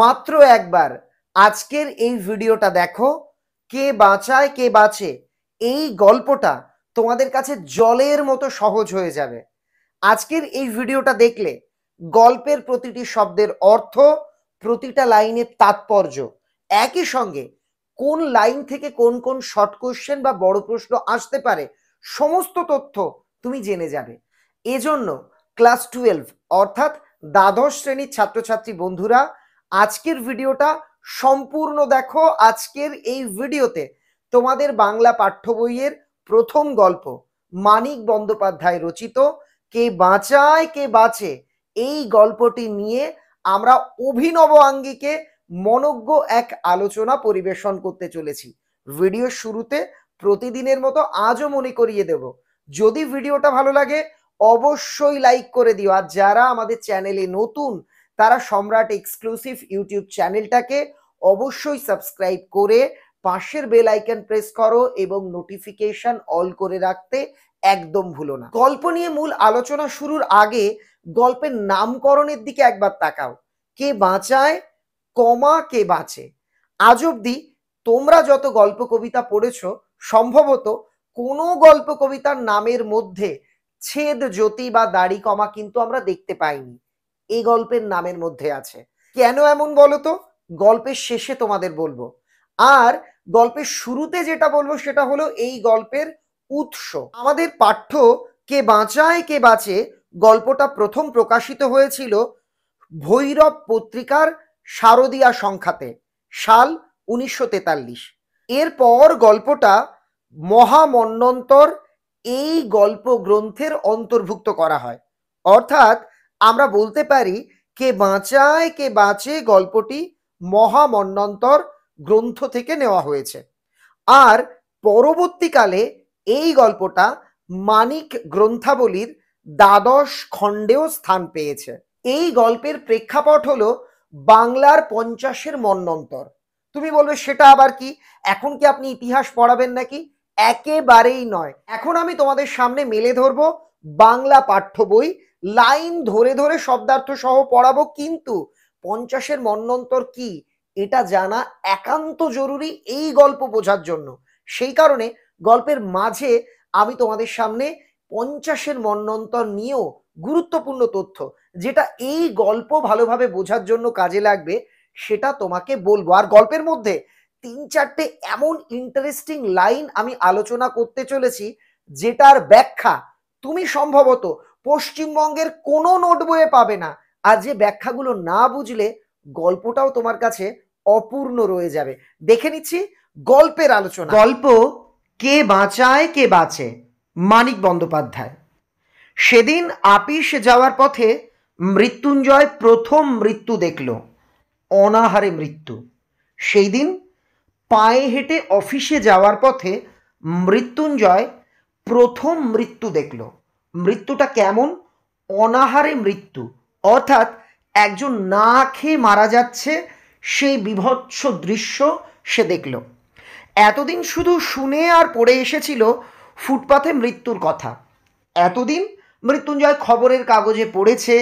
মাত্র একবার আজকের এই ভিডিওটা দেখো কে বাঁচায় কে বাঁচে এই গল্পটা তোমাদের কাছে জলের মতো সহজ হয়ে যাবে আজকের এই ভিডিওটা দেখলে গল্পের প্রতিটি শব্দের অর্থ প্রতিটা লাইনের তাৎপর্য একই সঙ্গে কোন লাইন থেকে কোন কোন শর্ট কোশ্চেন বা বড় প্রশ্ন আসতে পারে সমস্ত তথ্য তুমি জেনে যাবে এজন্য ক্লাস টুয়েলভ অর্থাৎ দ্বাদশ শ্রেণীর ছাত্রছাত্রী বন্ধুরা আজকের ভিডিওটা সম্পূর্ণ দেখো আজকের এই ভিডিওতে তোমাদের বাংলা পাঠ্য বইয়ের প্রথম গল্প মানিক বন্দ্যোপাধ্যায় রচিত কে বাঁচায় কে বাঁচে এই গল্পটি নিয়ে আমরা অভিনব আঙ্গিকে মনজ্ঞ এক আলোচনা পরিবেশন করতে চলেছি ভিডিও শুরুতে প্রতিদিনের মতো আজও মনে করিয়ে দেব যদি ভিডিওটা ভালো লাগে অবশ্যই লাইক করে দিও আর যারা আমাদের চ্যানেলে নতুন তারা সম্রাট এক্সক্লুসিভ ইউটিউব চ্যানেলটাকে অবশ্যই সাবস্ক্রাইব করে পাশের বেল আইকন প্রেস করো এবং নোটিফিকেশন অল করে রাখতে একদম ভুলো না গল্প নিয়ে মূল আলোচনা শুরুর আগে গল্পের নামকরণের দিকে একবার তাকাও কে বাঁচায় কমা কে বাঁচে আজ অব্দি তোমরা যত গল্প কবিতা পড়েছ সম্ভবত কোনো গল্প কবিতার নামের মধ্যে ছেদ জ্যোতি বা দাড়ি কমা কিন্তু আমরা দেখতে পাইনি এই গল্পের নামের মধ্যে আছে কেন এমন বলো তো গল্পের শেষে তোমাদের বলবো আর গল্পের শুরুতে যেটা বলবো সেটা হলো এই গল্পের উৎস আমাদের পাঠ্য কে বাঁচায় কে বাঁচে গল্পটা প্রথম প্রকাশিত হয়েছিল ভৈরব পত্রিকার শারদিয়া সংখ্যাতে সাল উনিশশো তেতাল্লিশ এরপর গল্পটা মহামন্নন্তর এই গল্প গ্রন্থের অন্তর্ভুক্ত করা হয় অর্থাৎ আমরা বলতে পারি কে বাঁচায় কে বাঁচে গল্পটি মহামন্নন্তর গ্রন্থ থেকে নেওয়া হয়েছে আর পরবর্তীকালে এই গল্পটা মানিক গ্রন্থাবলীর দ্বাদশ খণ্ডেও স্থান পেয়েছে এই গল্পের প্রেক্ষাপট হলো বাংলার পঞ্চাশের মন্নন্তর তুমি বলবে সেটা আবার কি এখন কি আপনি ইতিহাস পড়াবেন নাকি একেবারেই নয় এখন আমি তোমাদের সামনে মেলে ধরব বাংলা পাঠ্য বই লাইন ধরে ধরে শব্দার্থ সহ পড়াবো কিন্তু পঞ্চাশের মন্নন্তর কি এটা জানা একান্ত জরুরি এই গল্প বোঝার জন্য সেই কারণে গল্পের মাঝে আমি তোমাদের সামনে পঞ্চাশের মন্নন্তর নিয়েও গুরুত্বপূর্ণ তথ্য যেটা এই গল্প ভালোভাবে বোঝার জন্য কাজে লাগবে সেটা তোমাকে বলবো আর গল্পের মধ্যে তিন চারটে এমন ইন্টারেস্টিং লাইন আমি আলোচনা করতে চলেছি যেটার ব্যাখ্যা তুমি সম্ভবত পশ্চিমবঙ্গের কোনো নোট বইয়ে পাবে না আর যে ব্যাখ্যাগুলো না বুঝলে গল্পটাও তোমার কাছে অপূর্ণ রয়ে যাবে দেখে নিচ্ছি গল্পের আলোচনা গল্প কে বাঁচায় কে বাঁচে মানিক বন্দ্যোপাধ্যায় সেদিন আপিস যাওয়ার পথে মৃত্যুঞ্জয় প্রথম মৃত্যু দেখল অনাহারে মৃত্যু সেই দিন পায়ে হেঁটে অফিসে যাওয়ার পথে মৃত্যুঞ্জয় প্রথম মৃত্যু দেখল মৃত্যুটা কেমন অনাহারে মৃত্যু অর্থাৎ একজন না খেয়ে মারা যাচ্ছে সেই বিভৎস দৃশ্য সে দেখল এতদিন শুধু শুনে আর পড়ে এসেছিল ফুটপাথে মৃত্যুর কথা এতদিন মৃত্যুঞ্জয় খবরের কাগজে পড়েছে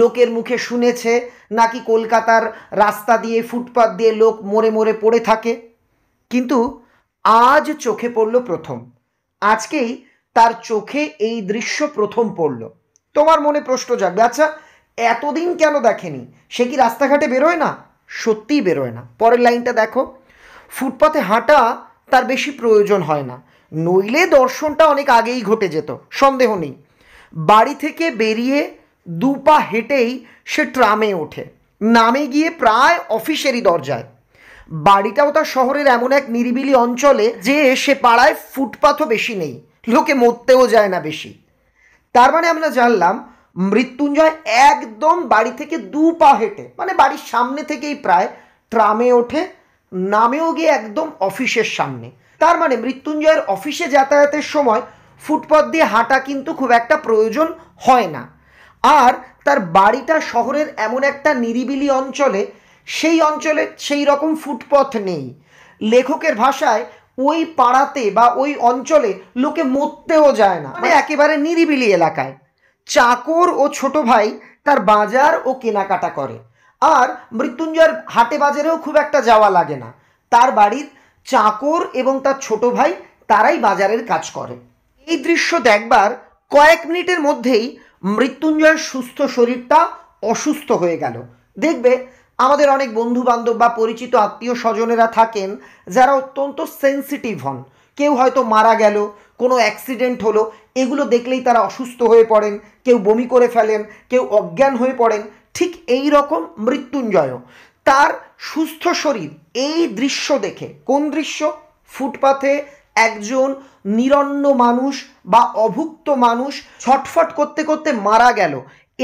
লোকের মুখে শুনেছে নাকি কলকাতার রাস্তা দিয়ে ফুটপাথ দিয়ে লোক মরে মরে পড়ে থাকে কিন্তু আজ চোখে পড়ল প্রথম আজকেই তার চোখে এই দৃশ্য প্রথম পড়ল তোমার মনে প্রশ্ন জাগবে আচ্ছা এতদিন কেন দেখেনি সে কি রাস্তাঘাটে বেরোয় না সত্যিই বেরোয় না পরের লাইনটা দেখো ফুটপাথে হাঁটা তার বেশি প্রয়োজন হয় না নইলে দর্শনটা অনেক আগেই ঘটে যেত সন্দেহ নেই বাড়ি থেকে বেরিয়ে দু পা হেঁটেই সে ট্রামে ওঠে নামে গিয়ে প্রায় অফিসেরই দরজায় বাড়িটাও তার শহরের এমন এক নিরিবিলি অঞ্চলে যে সে পাড়ায় ফুটপাথও বেশি নেই লোকে মরতেও যায় না বেশি তার মানে আমরা জানলাম মৃত্যুঞ্জয় একদম বাড়ি থেকে দু পা হেঁটে মানে বাড়ির সামনে থেকেই প্রায় ট্রামে ওঠে নামেও গিয়ে একদম অফিসের সামনে তার মানে মৃত্যুঞ্জয়ের অফিসে যাতায়াতের সময় ফুটপথ দিয়ে হাঁটা কিন্তু খুব একটা প্রয়োজন হয় না আর তার বাড়িটা শহরের এমন একটা নিরিবিলি অঞ্চলে সেই অঞ্চলে সেই রকম ফুটপথ নেই লেখকের ভাষায় ওই পাড়াতে বা ওই অঞ্চলে লোকে মরতেও যায় না মানে একেবারে নিরিবিলি এলাকায় চাকর ও ছোট ভাই তার বাজার ও কেনাকাটা করে আর মৃত্যুঞ্জয়ের হাটে বাজারেও খুব একটা যাওয়া লাগে না তার বাড়ির চাকর এবং তার ছোট ভাই তারাই বাজারের কাজ করে এই দৃশ্য দেখবার কয়েক মিনিটের মধ্যেই মৃত্যুঞ্জয়ের সুস্থ শরীরটা অসুস্থ হয়ে গেল দেখবে আমাদের অনেক বন্ধু বান্ধব বা পরিচিত আত্মীয় স্বজনেরা থাকেন যারা অত্যন্ত সেন্সিটিভ হন কেউ হয়তো মারা গেল কোনো অ্যাক্সিডেন্ট হলো এগুলো দেখলেই তারা অসুস্থ হয়ে পড়েন কেউ বমি করে ফেলেন কেউ অজ্ঞান হয়ে পড়েন ঠিক এই রকম মৃত্যুঞ্জয় তার সুস্থ শরীর এই দৃশ্য দেখে কোন দৃশ্য ফুটপাথে একজন নিরন্ন মানুষ বা অভুক্ত মানুষ ছটফট করতে করতে মারা গেল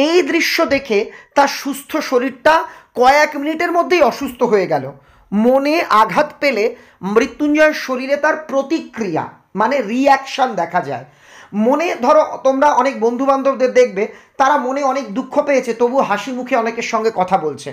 এই দৃশ্য দেখে তার সুস্থ শরীরটা কয়েক মিনিটের মধ্যেই অসুস্থ হয়ে গেল মনে আঘাত পেলে মৃত্যুঞ্জয়ের শরীরে তার প্রতিক্রিয়া মানে রিয়াকশান দেখা যায় মনে ধরো তোমরা অনেক বন্ধু বান্ধবদের দেখবে তারা মনে অনেক দুঃখ পেয়েছে তবু হাসি মুখে অনেকের সঙ্গে কথা বলছে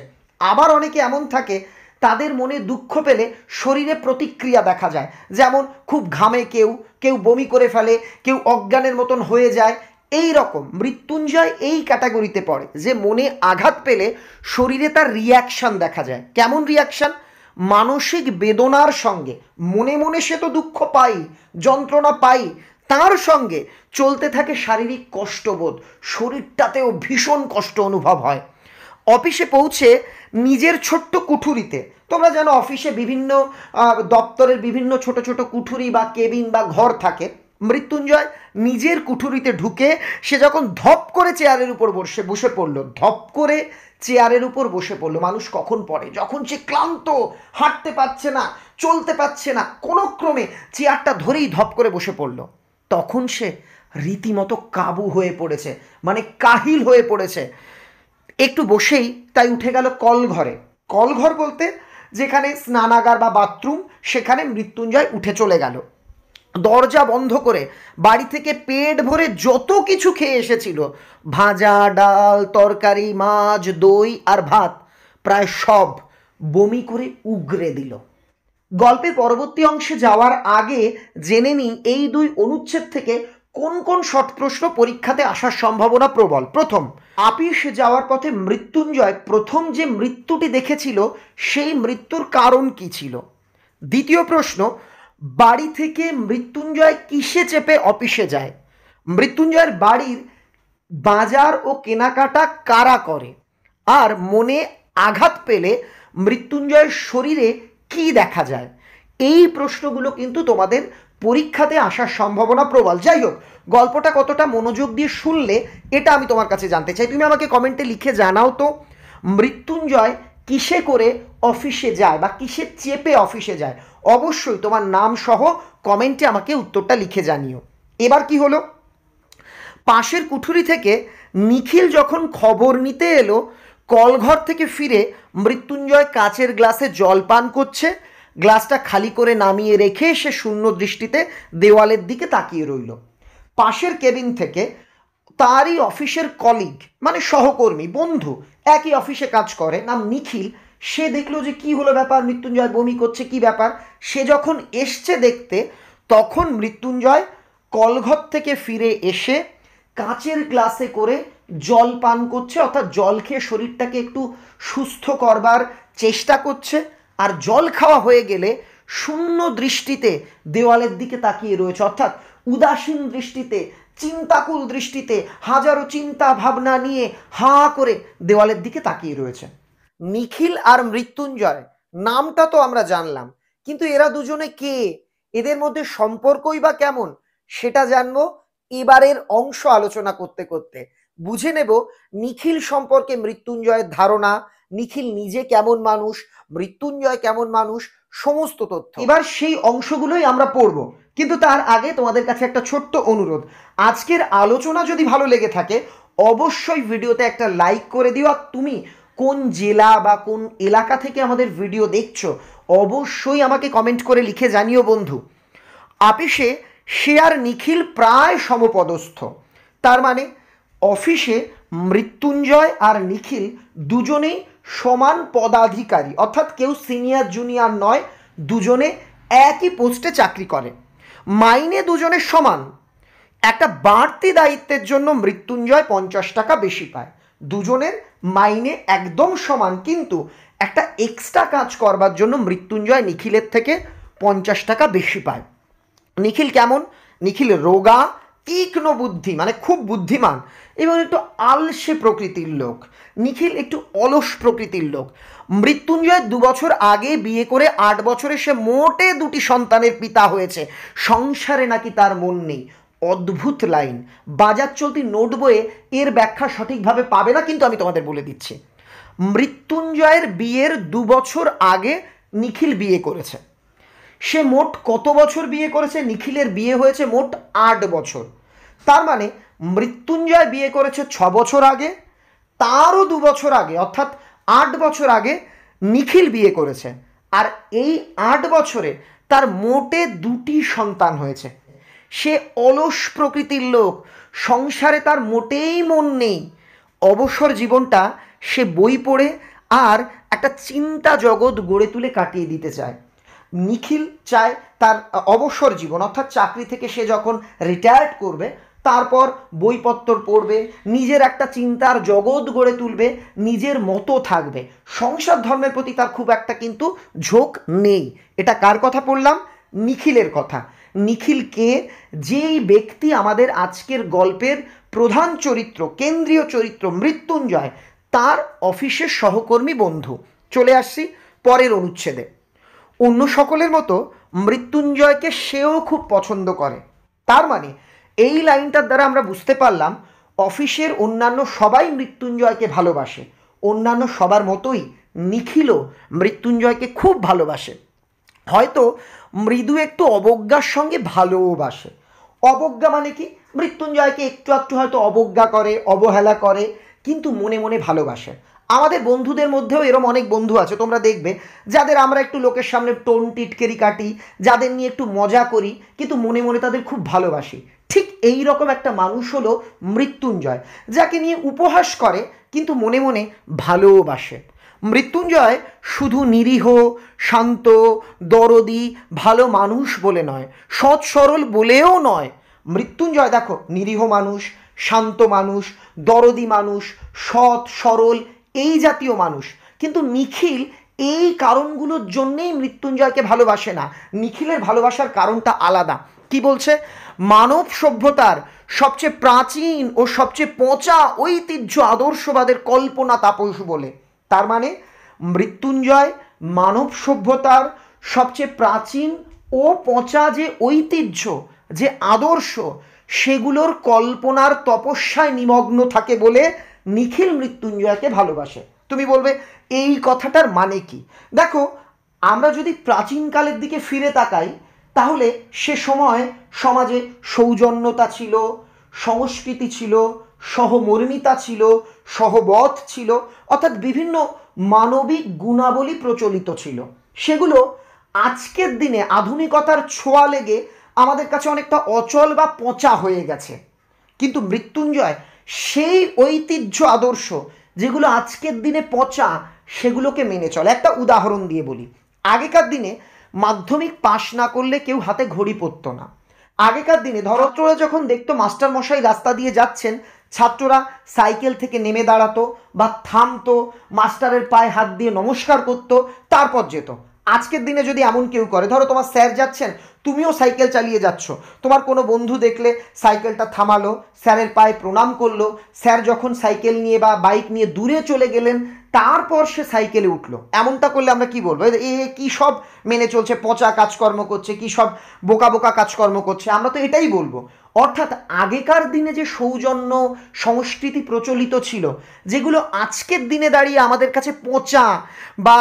আবার অনেকে এমন থাকে তাদের মনে দুঃখ পেলে শরীরে প্রতিক্রিয়া দেখা যায় যেমন খুব ঘামে কেউ কেউ বমি করে ফেলে কেউ অজ্ঞানের মতন হয়ে যায় এই রকম মৃত্যুঞ্জয় এই ক্যাটাগরিতে পড়ে যে মনে আঘাত পেলে শরীরে তার রিয়াকশান দেখা যায় কেমন রিয়াকশান মানসিক বেদনার সঙ্গে মনে মনে সে তো দুঃখ পাই যন্ত্রণা পাই তার সঙ্গে চলতে থাকে শারীরিক কষ্টবোধ শরীরটাতেও ভীষণ কষ্ট অনুভব হয় অফিসে পৌঁছে নিজের ছোট্ট কুঠুরিতে তোমরা যেন অফিসে বিভিন্ন দপ্তরের বিভিন্ন ছোট ছোট কুঠুরি বা কেবিন বা ঘর থাকে মৃত্যুঞ্জয় নিজের কুঠুরিতে ঢুকে সে যখন ধপ করে চেয়ারের উপর বসে বসে পড়ল ধপ করে চেয়ারের উপর বসে পড়লো মানুষ কখন পড়ে যখন সে ক্লান্ত হাঁটতে পারছে না চলতে পারছে না কোনো ক্রমে চেয়ারটা ধরেই ধপ করে বসে পড়ল তখন সে রীতিমতো কাবু হয়ে পড়েছে মানে কাহিল হয়ে পড়েছে একটু বসেই তাই উঠে গেল কলঘরে কলঘর বলতে যেখানে স্নানাগার বা বাথরুম সেখানে মৃত্যুঞ্জয় উঠে চলে গেল দরজা বন্ধ করে বাড়ি থেকে পেট ভরে যত কিছু খেয়ে এসেছিল ভাজা ডাল তরকারি মাছ দই আর ভাত প্রায় সব বমি করে উগরে দিল গল্পের পরবর্তী অংশে যাওয়ার আগে জেনে নিই এই দুই অনুচ্ছেদ থেকে কোন কোন শট প্রশ্ন পরীক্ষাতে আসার সম্ভাবনা প্রবল প্রথম আপিস যাওয়ার পথে মৃত্যুঞ্জয় প্রথম যে মৃত্যুটি দেখেছিল সেই মৃত্যুর কারণ কি ছিল দ্বিতীয় প্রশ্ন বাড়ি থেকে মৃত্যুঞ্জয় কিসে চেপে অফিসে যায় মৃত্যুঞ্জয়ের বাড়ির বাজার ও কেনাকাটা কারা করে আর মনে আঘাত পেলে মৃত্যুঞ্জয়ের শরীরে কি দেখা যায় এই প্রশ্নগুলো কিন্তু তোমাদের পরীক্ষাতে আসার সম্ভাবনা প্রবল যাই হোক গল্পটা কতটা মনোযোগ দিয়ে শুনলে এটা আমি তোমার কাছে জানতে চাই তুমি আমাকে কমেন্টে লিখে জানাও তো মৃত্যুঞ্জয় কিসে করে অফিসে যায় বা কিসে চেপে অফিসে যায় অবশ্যই তোমার নাম সহ কমেন্টে আমাকে উত্তরটা লিখে জানিও এবার কি হলো পাশের কুঠুরি থেকে নিখিল যখন খবর নিতে এলো কলঘর থেকে ফিরে মৃত্যুঞ্জয় কাচের গ্লাসে জল পান করছে গ্লাসটা খালি করে নামিয়ে রেখে সে শূন্য দৃষ্টিতে দেওয়ালের দিকে তাকিয়ে রইল পাশের কেবিন থেকে তারই অফিসের কলিগ মানে সহকর্মী বন্ধু একই অফিসে কাজ করে নাম নিখিল সে দেখলো যে কি হলো ব্যাপার মৃত্যুঞ্জয় বমি করছে কি ব্যাপার সে যখন এসছে দেখতে তখন মৃত্যুঞ্জয় কলঘর থেকে ফিরে এসে কাঁচের গ্লাসে করে জল পান করছে অর্থাৎ জল খেয়ে শরীরটাকে একটু সুস্থ করবার চেষ্টা করছে আর জল খাওয়া হয়ে গেলে শূন্য দৃষ্টিতে দেওয়ালের দিকে তাকিয়ে রয়েছে অর্থাৎ উদাসীন দৃষ্টিতে চিন্তাকুল দৃষ্টিতে হাজারো চিন্তা ভাবনা নিয়ে হা করে দেওয়ালের দিকে তাকিয়ে রয়েছে নিখিল আর মৃত্যুঞ্জয় নামটা তো আমরা জানলাম কিন্তু এরা দুজনে কে এদের মধ্যে সম্পর্কই বা কেমন সেটা জানবো এবারের অংশ আলোচনা করতে করতে বুঝে নেব নিখিল সম্পর্কে মৃত্যুঞ্জয়ের ধারণা নিখিল নিজে কেমন মানুষ মৃত্যুঞ্জয় কেমন মানুষ সমস্ত তথ্য এবার সেই অংশগুলোই আমরা পড়ব কিন্তু তার আগে তোমাদের কাছে একটা ছোট্ট অনুরোধ আজকের আলোচনা যদি ভালো লেগে থাকে অবশ্যই ভিডিওতে একটা লাইক করে দিও আর তুমি কোন জেলা বা কোন এলাকা থেকে আমাদের ভিডিও দেখছো অবশ্যই আমাকে কমেন্ট করে লিখে জানিও বন্ধু আপিসে সে আর নিখিল প্রায় সমপদস্থ তার মানে অফিসে মৃত্যুঞ্জয় আর নিখিল দুজনেই সমান পদাধিকারী অর্থাৎ কেউ সিনিয়র জুনিয়র নয় দুজনে একই পোস্টে চাকরি করে মাইনে দুজনে সমান একটা বাড়তি দায়িত্বের জন্য মৃত্যুঞ্জয় পঞ্চাশ টাকা বেশি পায় দুজনের মাইনে একদম সমান কিন্তু একটা এক্সট্রা কাজ করবার জন্য মৃত্যুঞ্জয় নিখিলের থেকে পঞ্চাশ টাকা বেশি পায় নিখিল কেমন নিখিল রোগা তীক্ষ্ণ বুদ্ধি মানে খুব বুদ্ধিমান এবং একটু আলসে প্রকৃতির লোক নিখিল একটু অলস প্রকৃতির লোক মৃত্যুঞ্জয় দু বছর আগে বিয়ে করে আট বছরে সে মোটে দুটি সন্তানের পিতা হয়েছে সংসারে নাকি তার মন নেই অদ্ভুত লাইন বাজার চলতি নোট বইয়ে এর ব্যাখ্যা সঠিকভাবে পাবে না কিন্তু আমি তোমাদের বলে দিচ্ছি মৃত্যুঞ্জয়ের বিয়ের দু বছর আগে নিখিল বিয়ে করেছে সে মোট কত বছর বিয়ে করেছে নিখিলের বিয়ে হয়েছে মোট আট বছর তার মানে মৃত্যুঞ্জয় বিয়ে করেছে ছ বছর আগে তারও দু বছর আগে অর্থাৎ আট বছর আগে নিখিল বিয়ে করেছে আর এই আট বছরে তার মোটে দুটি সন্তান হয়েছে সে অলস প্রকৃতির লোক সংসারে তার মোটেই মন নেই অবসর জীবনটা সে বই পড়ে আর একটা চিন্তা জগৎ গড়ে তুলে কাটিয়ে দিতে চায় নিখিল চায় তার অবসর জীবন অর্থাৎ চাকরি থেকে সে যখন রিটায়ার্ড করবে তারপর বইপত্তর পড়বে নিজের একটা চিন্তার জগৎ গড়ে তুলবে নিজের মতো থাকবে সংসার ধর্মের প্রতি তার খুব একটা কিন্তু ঝোঁক নেই এটা কার কথা পড়লাম নিখিলের কথা নিখিলকে যেই ব্যক্তি আমাদের আজকের গল্পের প্রধান চরিত্র কেন্দ্রীয় চরিত্র মৃত্যুঞ্জয় তার অফিসের সহকর্মী বন্ধু চলে আসছি পরের অনুচ্ছেদে অন্য সকলের মতো মৃত্যুঞ্জয়কে সেও খুব পছন্দ করে তার মানে এই লাইনটার দ্বারা আমরা বুঝতে পারলাম অফিসের অন্যান্য সবাই মৃত্যুঞ্জয়কে ভালোবাসে অন্যান্য সবার মতোই নিখিলও মৃত্যুঞ্জয়কে খুব ভালোবাসে হয়তো মৃদু একটু অবজ্ঞার সঙ্গে ভালোবাসে অবজ্ঞা মানে কি মৃত্যুঞ্জয়কে একটু একটু হয়তো অবজ্ঞা করে অবহেলা করে কিন্তু মনে মনে ভালোবাসে আমাদের বন্ধুদের মধ্যেও এরম অনেক বন্ধু আছে তোমরা দেখবে যাদের আমরা একটু লোকের সামনে টোন টিটকেরি কাটি যাদের নিয়ে একটু মজা করি কিন্তু মনে মনে তাদের খুব ভালোবাসি ঠিক এই রকম একটা মানুষ হলো মৃত্যুঞ্জয় যাকে নিয়ে উপহাস করে কিন্তু মনে মনে ভালোবাসে মৃত্যুঞ্জয় শুধু নিরীহ শান্ত দরদি ভালো মানুষ বলে নয় সৎ সরল বলেও নয় মৃত্যুঞ্জয় দেখো নিরীহ মানুষ শান্ত মানুষ দরদি মানুষ সৎ সরল এই জাতীয় মানুষ কিন্তু নিখিল এই কারণগুলোর জন্যেই মৃত্যুঞ্জয়কে ভালোবাসে না নিখিলের ভালোবাসার কারণটা আলাদা কি বলছে মানব সভ্যতার সবচেয়ে প্রাচীন ও সবচেয়ে পচা ঐতিহ্য আদর্শবাদের কল্পনা তাপস বলে তার মানে মৃত্যুঞ্জয় মানব সভ্যতার সবচেয়ে প্রাচীন ও পচা যে ঐতিহ্য যে আদর্শ সেগুলোর কল্পনার তপস্যায় নিমগ্ন থাকে বলে নিখিল মৃত্যুঞ্জয়কে ভালোবাসে তুমি বলবে এই কথাটার মানে কি দেখো আমরা যদি প্রাচীনকালের দিকে ফিরে তাকাই তাহলে সে সময় সমাজে সৌজন্যতা ছিল সংস্কৃতি ছিল সহমর্মিতা ছিল সহবত ছিল অর্থাৎ বিভিন্ন মানবিক গুণাবলী প্রচলিত ছিল সেগুলো আজকের দিনে আধুনিকতার ছোঁয়া লেগে আমাদের কাছে অনেকটা অচল বা পচা হয়ে গেছে কিন্তু মৃত্যুঞ্জয় সেই ঐতিহ্য আদর্শ যেগুলো আজকের দিনে পচা সেগুলোকে মেনে চলে একটা উদাহরণ দিয়ে বলি আগেকার দিনে মাধ্যমিক পাশ না করলে কেউ হাতে ঘড়ি পড়তো না আগেকার দিনে ধরত্রা যখন দেখতো মাস্টার মশাই রাস্তা দিয়ে যাচ্ছেন ছাত্ররা সাইকেল থেকে নেমে দাঁড়াতো বা থামতো মাস্টারের পায়ে হাত দিয়ে নমস্কার করত তারপর যেত আজকের দিনে যদি এমন কেউ করে ধরো তোমার স্যার যাচ্ছেন তুমিও সাইকেল চালিয়ে যাচ্ছ তোমার কোনো বন্ধু দেখলে সাইকেলটা থামালো স্যারের পায়ে প্রণাম করলো স্যার যখন সাইকেল নিয়ে বা বাইক নিয়ে দূরে চলে গেলেন তারপর সে সাইকেলে উঠলো এমনটা করলে আমরা কি বলবো এ কি সব মেনে চলছে পচা কাজকর্ম করছে কি সব বোকা বোকা কাজকর্ম করছে আমরা তো এটাই বলবো অর্থাৎ আগেকার দিনে যে সৌজন্য সংস্কৃতি প্রচলিত ছিল যেগুলো আজকের দিনে দাঁড়িয়ে আমাদের কাছে পচা বা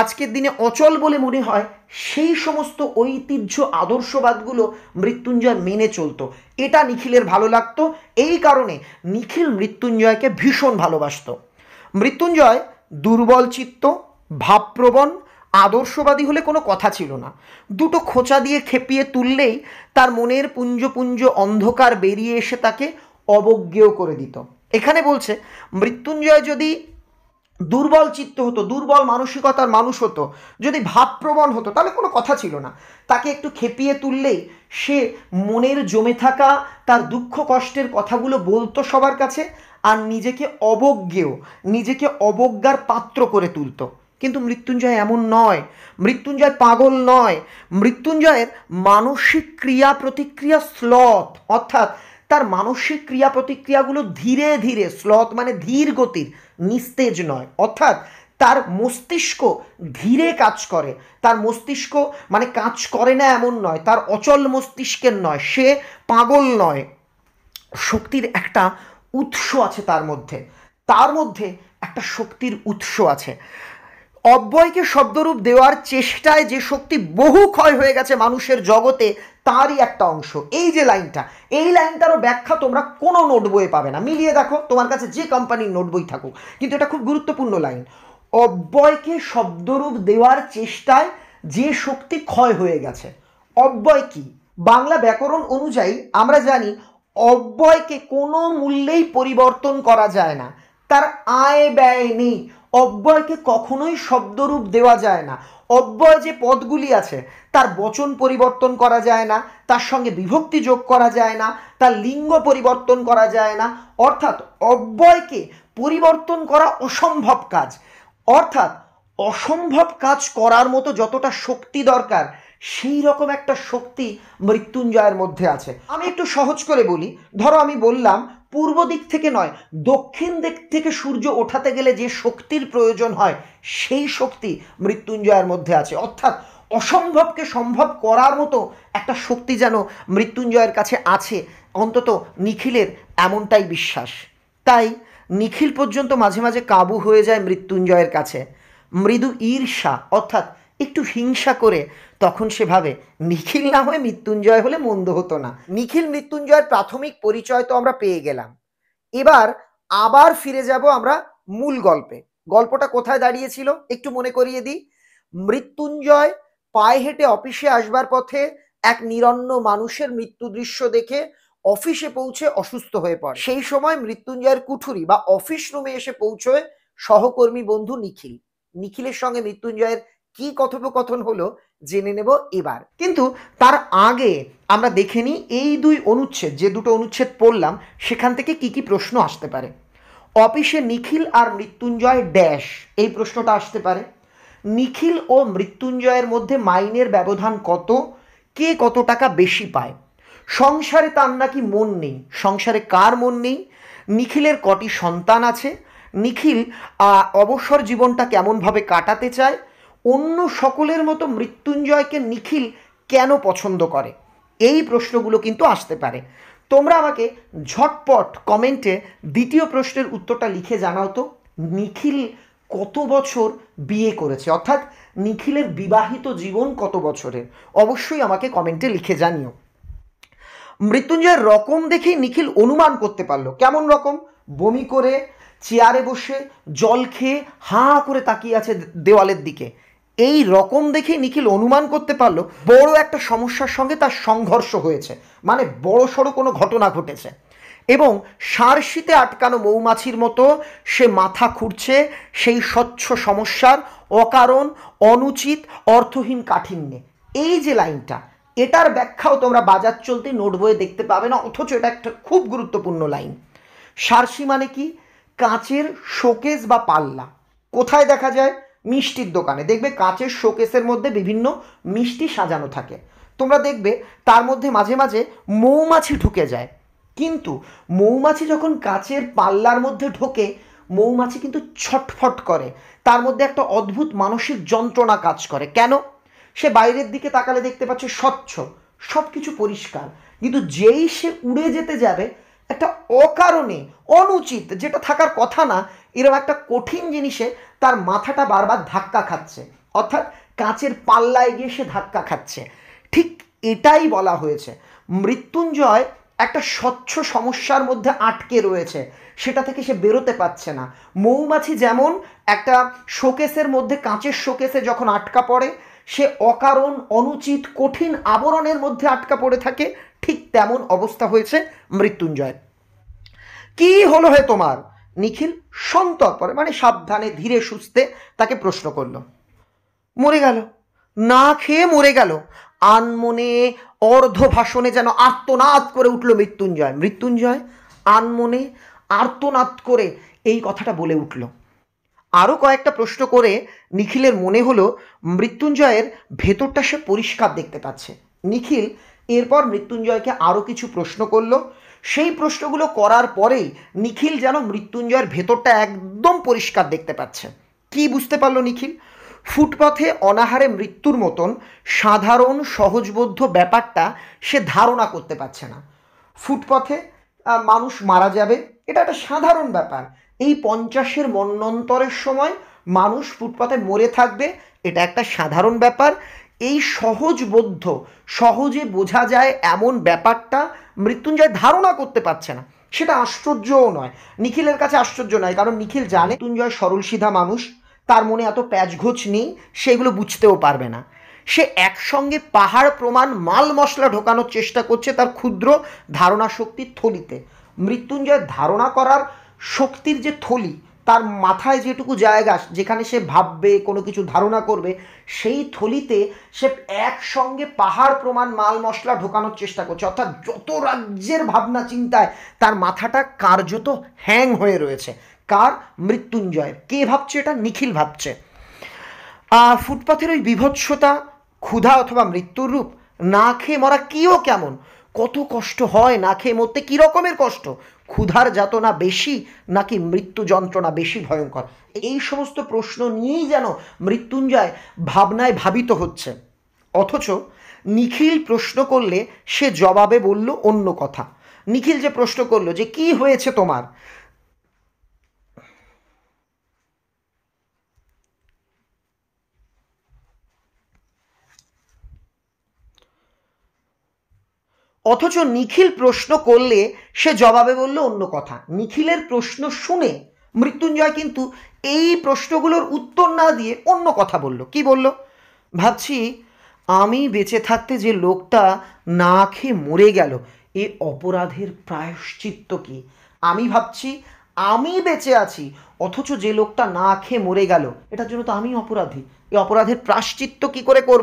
আজকের দিনে অচল বলে মনে হয় সেই সমস্ত ঐতিহ্য আদর্শবাদগুলো মৃত্যুঞ্জয় মেনে চলতো এটা নিখিলের ভালো লাগতো এই কারণে নিখিল মৃত্যুঞ্জয়কে ভীষণ ভালোবাসত মৃত্যুঞ্জয় দুর্বল চিত্ত ভাবপ্রবণ আদর্শবাদী হলে কোনো কথা ছিল না দুটো খোঁচা দিয়ে খেপিয়ে তুললেই তার মনের পুঞ্জ পুঞ্জ অন্ধকার বেরিয়ে এসে তাকে অবজ্ঞেয় করে দিত এখানে বলছে মৃত্যুঞ্জয় যদি দুর্বল চিত্ত হতো দুর্বল মানসিকতার মানুষ হতো যদি ভাবপ্রবণ হতো তাহলে কোনো কথা ছিল না তাকে একটু খেপিয়ে তুললেই সে মনের জমে থাকা তার দুঃখ কষ্টের কথাগুলো বলতো সবার কাছে আর নিজেকে অবজ্ঞেয় নিজেকে অবজ্ঞার পাত্র করে তুলত কিন্তু মৃত্যুঞ্জয় এমন নয় মৃত্যুঞ্জয় পাগল নয় মৃত্যুঞ্জয়ের মানসিক ক্রিয়া প্রতিক্রিয়া স্লথ অর্থাৎ তার মানসিক ক্রিয়া প্রতিক্রিয়াগুলো ধীরে ধীরে স্লথ মানে ধীর গতির নিস্তেজ নয় অর্থাৎ তার মস্তিষ্ক ধীরে কাজ করে তার মস্তিষ্ক মানে কাজ করে না এমন নয় তার অচল মস্তিষ্কের নয় সে পাগল নয় শক্তির একটা উৎস আছে তার মধ্যে তার মধ্যে একটা শক্তির উৎস আছে অব্যয়কে শব্দরূপ দেওয়ার চেষ্টায় যে শক্তি বহু ক্ষয় হয়ে গেছে মানুষের জগতে তারই একটা অংশ এই যে লাইনটা এই লাইনটারও ব্যাখ্যা তোমরা কোনো নোট বইয়ে পাবে না মিলিয়ে দেখো তোমার কাছে যে কোম্পানির নোট বই থাকুক কিন্তু এটা খুব গুরুত্বপূর্ণ লাইন অব্যয়কে শব্দরূপ দেওয়ার চেষ্টায় যে শক্তি ক্ষয় হয়ে গেছে অব্যয় কি বাংলা ব্যাকরণ অনুযায়ী আমরা জানি অব্যয়কে কোনো মূল্যেই পরিবর্তন করা যায় না তার আয় ব্যয় নেই অব্যয়কে কখনোই শব্দরূপ দেওয়া যায় না অব্যয় যে পদগুলি আছে তার বচন পরিবর্তন করা যায় না তার সঙ্গে বিভক্তি যোগ করা যায় না তার লিঙ্গ পরিবর্তন করা যায় না অর্থাৎ অব্যয়কে পরিবর্তন করা অসম্ভব কাজ অর্থাৎ অসম্ভব কাজ করার মতো যতটা শক্তি দরকার সেই রকম একটা শক্তি মৃত্যুঞ্জয়ের মধ্যে আছে আমি একটু সহজ করে বলি ধরো আমি বললাম পূর্ব দিক থেকে নয় দক্ষিণ দিক থেকে সূর্য ওঠাতে গেলে যে শক্তির প্রয়োজন হয় সেই শক্তি মৃত্যুঞ্জয়ের মধ্যে আছে অর্থাৎ অসম্ভবকে সম্ভব করার মতো একটা শক্তি যেন মৃত্যুঞ্জয়ের কাছে আছে অন্তত নিখিলের এমনটাই বিশ্বাস তাই নিখিল পর্যন্ত মাঝে মাঝে কাবু হয়ে যায় মৃত্যুঞ্জয়ের কাছে মৃদু ঈর্ষা অর্থাৎ একটু হিংসা করে তখন সে ভাবে নিখিল না হয়ে মৃত্যুঞ্জয় হলে মন্দ হতো না নিখিল মৃত্যুঞ্জয়ের প্রাথমিক পরিচয় তো আমরা পেয়ে গেলাম এবার আবার ফিরে যাব আমরা মূল গল্পে গল্পটা কোথায় দাঁড়িয়েছিল একটু মনে করিয়ে দিই মৃত্যুঞ্জয় পায়ে হেঁটে অফিসে আসবার পথে এক নিরন্ন মানুষের মৃত্যু দৃশ্য দেখে অফিসে পৌঁছে অসুস্থ হয়ে পড়ে সেই সময় মৃত্যুঞ্জয়ের কুঠুরি বা অফিস রুমে এসে পৌঁছয় সহকর্মী বন্ধু নিখিল নিখিলের সঙ্গে মৃত্যুঞ্জয়ের কি কথোপকথন হলো জেনে নেব এবার কিন্তু তার আগে আমরা দেখে নিই এই দুই অনুচ্ছেদ যে দুটো অনুচ্ছেদ পড়লাম সেখান থেকে কি কি প্রশ্ন আসতে পারে অফিসে নিখিল আর মৃত্যুঞ্জয় ড্যাশ এই প্রশ্নটা আসতে পারে নিখিল ও মৃত্যুঞ্জয়ের মধ্যে মাইনের ব্যবধান কত কে কত টাকা বেশি পায় সংসারে তার নাকি মন নেই সংসারে কার মন নেই নিখিলের কটি সন্তান আছে নিখিল অবসর জীবনটা কেমনভাবে কাটাতে চায় অন্য সকলের মতো মৃত্যুঞ্জয়কে নিখিল কেন পছন্দ করে এই প্রশ্নগুলো কিন্তু আসতে পারে তোমরা আমাকে ঝটপট কমেন্টে দ্বিতীয় প্রশ্নের উত্তরটা লিখে জানাও তো নিখিল কত বছর বিয়ে করেছে অর্থাৎ নিখিলের বিবাহিত জীবন কত বছরের অবশ্যই আমাকে কমেন্টে লিখে জানিও মৃত্যুঞ্জয়ের রকম দেখেই নিখিল অনুমান করতে পারলো কেমন রকম বমি করে চেয়ারে বসে জল খেয়ে হাঁ করে তাকিয়ে আছে দেওয়ালের দিকে এই রকম দেখে নিখিল অনুমান করতে পারলো বড় একটা সমস্যার সঙ্গে তার সংঘর্ষ হয়েছে মানে বড় সড়ো কোনো ঘটনা ঘটেছে এবং সারশিতে আটকানো মৌমাছির মতো সে মাথা খুঁড়ছে সেই স্বচ্ছ সমস্যার অকারণ অনুচিত অর্থহীন কাঠিন্যে এই যে লাইনটা এটার ব্যাখ্যাও তোমরা বাজার চলতে নোট বইয়ে দেখতে পাবে না অথচ এটা একটা খুব গুরুত্বপূর্ণ লাইন সারসি মানে কি কাঁচের শোকেস বা পাল্লা কোথায় দেখা যায় মিষ্টির দোকানে দেখবে কাঁচের শোকেসের মধ্যে বিভিন্ন মিষ্টি সাজানো থাকে তোমরা দেখবে তার মধ্যে মাঝে মাঝে মৌমাছি ঢুকে যায় কিন্তু মৌমাছি যখন কাচের পাল্লার মধ্যে ঢোকে মৌমাছি কিন্তু ছটফট করে তার মধ্যে একটা অদ্ভুত মানসিক যন্ত্রণা কাজ করে কেন সে বাইরের দিকে তাকালে দেখতে পাচ্ছে স্বচ্ছ সব কিছু পরিষ্কার কিন্তু যেই সে উড়ে যেতে যাবে একটা অকারণে অনুচিত যেটা থাকার কথা না এরকম একটা কঠিন জিনিসে তার মাথাটা বারবার ধাক্কা খাচ্ছে অর্থাৎ কাঁচের পাল্লায় গিয়ে সে ধাক্কা খাচ্ছে ঠিক এটাই বলা হয়েছে মৃত্যুঞ্জয় একটা স্বচ্ছ সমস্যার মধ্যে আটকে রয়েছে সেটা থেকে সে বেরোতে পারছে না মৌমাছি যেমন একটা শোকেসের মধ্যে কাঁচের শোকেসে যখন আটকা পড়ে সে অকারণ অনুচিত কঠিন আবরণের মধ্যে আটকা পড়ে থাকে ঠিক তেমন অবস্থা হয়েছে মৃত্যুঞ্জয় কি হলো হে তোমার নিখিল পরে মানে সাবধানে ধীরে সুস্থে তাকে প্রশ্ন করল মরে গেল না খেয়ে মরে গেল আনমনে অর্ধ ভাষণে যেন আত্মনাদ করে উঠল মৃত্যুঞ্জয় মৃত্যুঞ্জয় আনমনে আর্তনাদ করে এই কথাটা বলে উঠল আরও কয়েকটা প্রশ্ন করে নিখিলের মনে হলো মৃত্যুঞ্জয়ের ভেতরটা সে পরিষ্কার দেখতে পাচ্ছে নিখিল এরপর মৃত্যুঞ্জয়কে আরও কিছু প্রশ্ন করলো সেই প্রশ্নগুলো করার পরেই নিখিল যেন মৃত্যুঞ্জয়ের ভেতরটা একদম পরিষ্কার দেখতে পাচ্ছে কি বুঝতে পারলো নিখিল ফুটপথে অনাহারে মৃত্যুর মতন সাধারণ সহজবোধ্য ব্যাপারটা সে ধারণা করতে পারছে না ফুটপথে মানুষ মারা যাবে এটা একটা সাধারণ ব্যাপার এই পঞ্চাশের মন্য়ন্তরের সময় মানুষ ফুটপাথে মরে থাকবে এটা একটা সাধারণ ব্যাপার এই সহজবোধ্য সহজে বোঝা যায় এমন ব্যাপারটা মৃত্যুঞ্জয় ধারণা করতে পারছে না সেটা আশ্চর্যও নয় নিখিলের কাছে আশ্চর্য নয় কারণ নিখিল জানে মৃত্যুঞ্জয় সরল সিধা মানুষ তার মনে এত প্যাচঘোচ নেই সেগুলো বুঝতেও পারবে না সে একসঙ্গে পাহাড় প্রমাণ মাল মশলা ঢোকানোর চেষ্টা করছে তার ক্ষুদ্র ধারণা শক্তির থলিতে মৃত্যুঞ্জয় ধারণা করার শক্তির যে থলি তার মাথায় যেটুকু জায়গা যেখানে সে ভাববে কোনো কিছু ধারণা করবে সেই থলিতে সে একসঙ্গে পাহাড় প্রমাণ মাল মশলা ঢোকানোর চেষ্টা করছে অর্থাৎ যত রাজ্যের ভাবনা চিন্তায় তার মাথাটা কার্যত হ্যাং হয়ে রয়েছে কার মৃত্যুঞ্জয়ের কে ভাবছে এটা নিখিল ভাবছে ফুটপাথের ওই বিভৎসতা ক্ষুধা অথবা মৃত্যুর রূপ না খেয়ে মরা কিও কেমন কত কষ্ট হয় না খেয়ে মরতে কী রকমের কষ্ট ক্ষুধার যাতনা বেশি নাকি মৃত্যু যন্ত্রণা বেশি ভয়ঙ্কর এই সমস্ত প্রশ্ন নিয়েই যেন মৃত্যুঞ্জয় ভাবনায় ভাবিত হচ্ছে অথচ নিখিল প্রশ্ন করলে সে জবাবে বলল অন্য কথা নিখিল যে প্রশ্ন করলো যে কি হয়েছে তোমার অথচ নিখিল প্রশ্ন করলে সে জবাবে বলল অন্য কথা নিখিলের প্রশ্ন শুনে মৃত্যুঞ্জয় কিন্তু এই প্রশ্নগুলোর উত্তর না দিয়ে অন্য কথা বলল কি বলল ভাবছি আমি বেঁচে থাকতে যে লোকটা না খেয়ে মরে গেল এ অপরাধের প্রায়শ্চিত্ত কি আমি ভাবছি আমি বেঁচে আছি অথচ যে লোকটা না খেয়ে মরে গেল এটার জন্য তো আমি অপরাধী এই অপরাধের প্রাশ্চিত্ত কি করে করব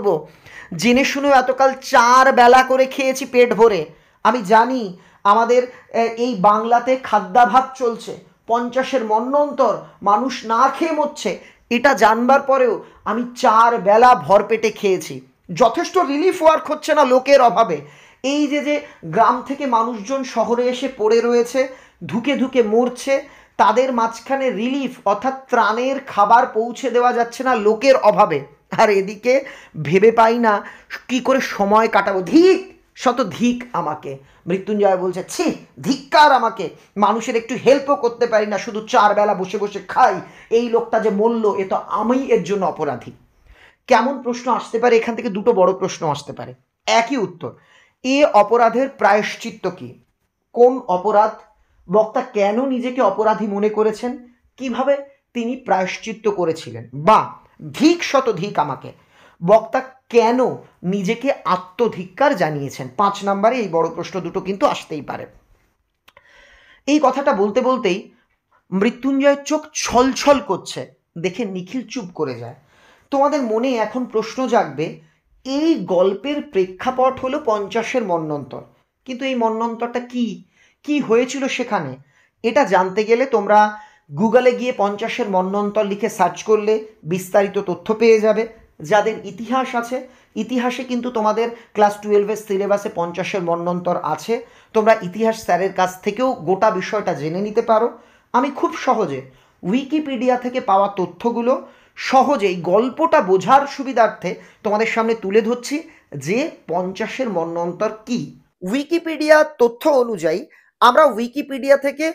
জেনে শুনেও এতকাল চার বেলা করে খেয়েছি পেট ভরে আমি জানি আমাদের এই বাংলাতে খাদ্যাভাব চলছে পঞ্চাশের মন্নন্তর মানুষ না খেয়ে মরছে এটা জানবার পরেও আমি চার বেলা ভরপেটে খেয়েছি যথেষ্ট রিলিফ ওয়ার্ক হচ্ছে না লোকের অভাবে এই যে যে গ্রাম থেকে মানুষজন শহরে এসে পড়ে রয়েছে ধুকে ধুকে মরছে তাদের মাঝখানে রিলিফ অর্থাৎ ত্রাণের খাবার পৌঁছে দেওয়া যাচ্ছে না লোকের অভাবে আর এদিকে ভেবে পাই না কি করে সময় কাটাবো ধিক শত ধিক আমাকে মৃত্যুঞ্জয় বলছে ছি ধিক্কার আমাকে মানুষের একটু হেল্পও করতে পারি না শুধু চার বেলা বসে বসে খাই এই লোকটা যে মরল এ তো আমি এর জন্য অপরাধী কেমন প্রশ্ন আসতে পারে এখান থেকে দুটো বড় প্রশ্ন আসতে পারে একই উত্তর এ অপরাধের প্রায়শ্চিত্ত কি কোন অপরাধ বক্তা কেন নিজেকে অপরাধী মনে করেছেন কিভাবে তিনি প্রায়শ্চিত্ত করেছিলেন বা ধিক শতধিক আমাকে বক্তা কেন নিজেকে আত্মধিক্কার জানিয়েছেন পাঁচ নম্বরে এই বড় প্রশ্ন দুটো কিন্তু আসতেই পারে এই কথাটা বলতে বলতেই মৃত্যুঞ্জয়ের চোখ ছলছল করছে দেখে নিখিল চুপ করে যায় তোমাদের মনে এখন প্রশ্ন জাগবে এই গল্পের প্রেক্ষাপট হলো পঞ্চাশের মন্নন্তর কিন্তু এই মন্নন্তরটা কি কি হয়েছিল সেখানে এটা জানতে গেলে তোমরা গুগলে গিয়ে পঞ্চাশের মন্নন্তর লিখে সার্চ করলে বিস্তারিত তথ্য পেয়ে যাবে যাদের ইতিহাস আছে ইতিহাসে কিন্তু তোমাদের ক্লাস টুয়েলভের সিলেবাসে পঞ্চাশের মন্নন্তর আছে তোমরা ইতিহাস স্যারের কাছ থেকেও গোটা বিষয়টা জেনে নিতে পারো আমি খুব সহজে উইকিপিডিয়া থেকে পাওয়া তথ্যগুলো সহজেই গল্পটা বোঝার সুবিধার্থে তোমাদের সামনে তুলে ধরছি যে পঞ্চাশের মন্নন্তর কি উইকিপিডিয়া তথ্য অনুযায়ী আমরা উইকিপিডিয়া থেকে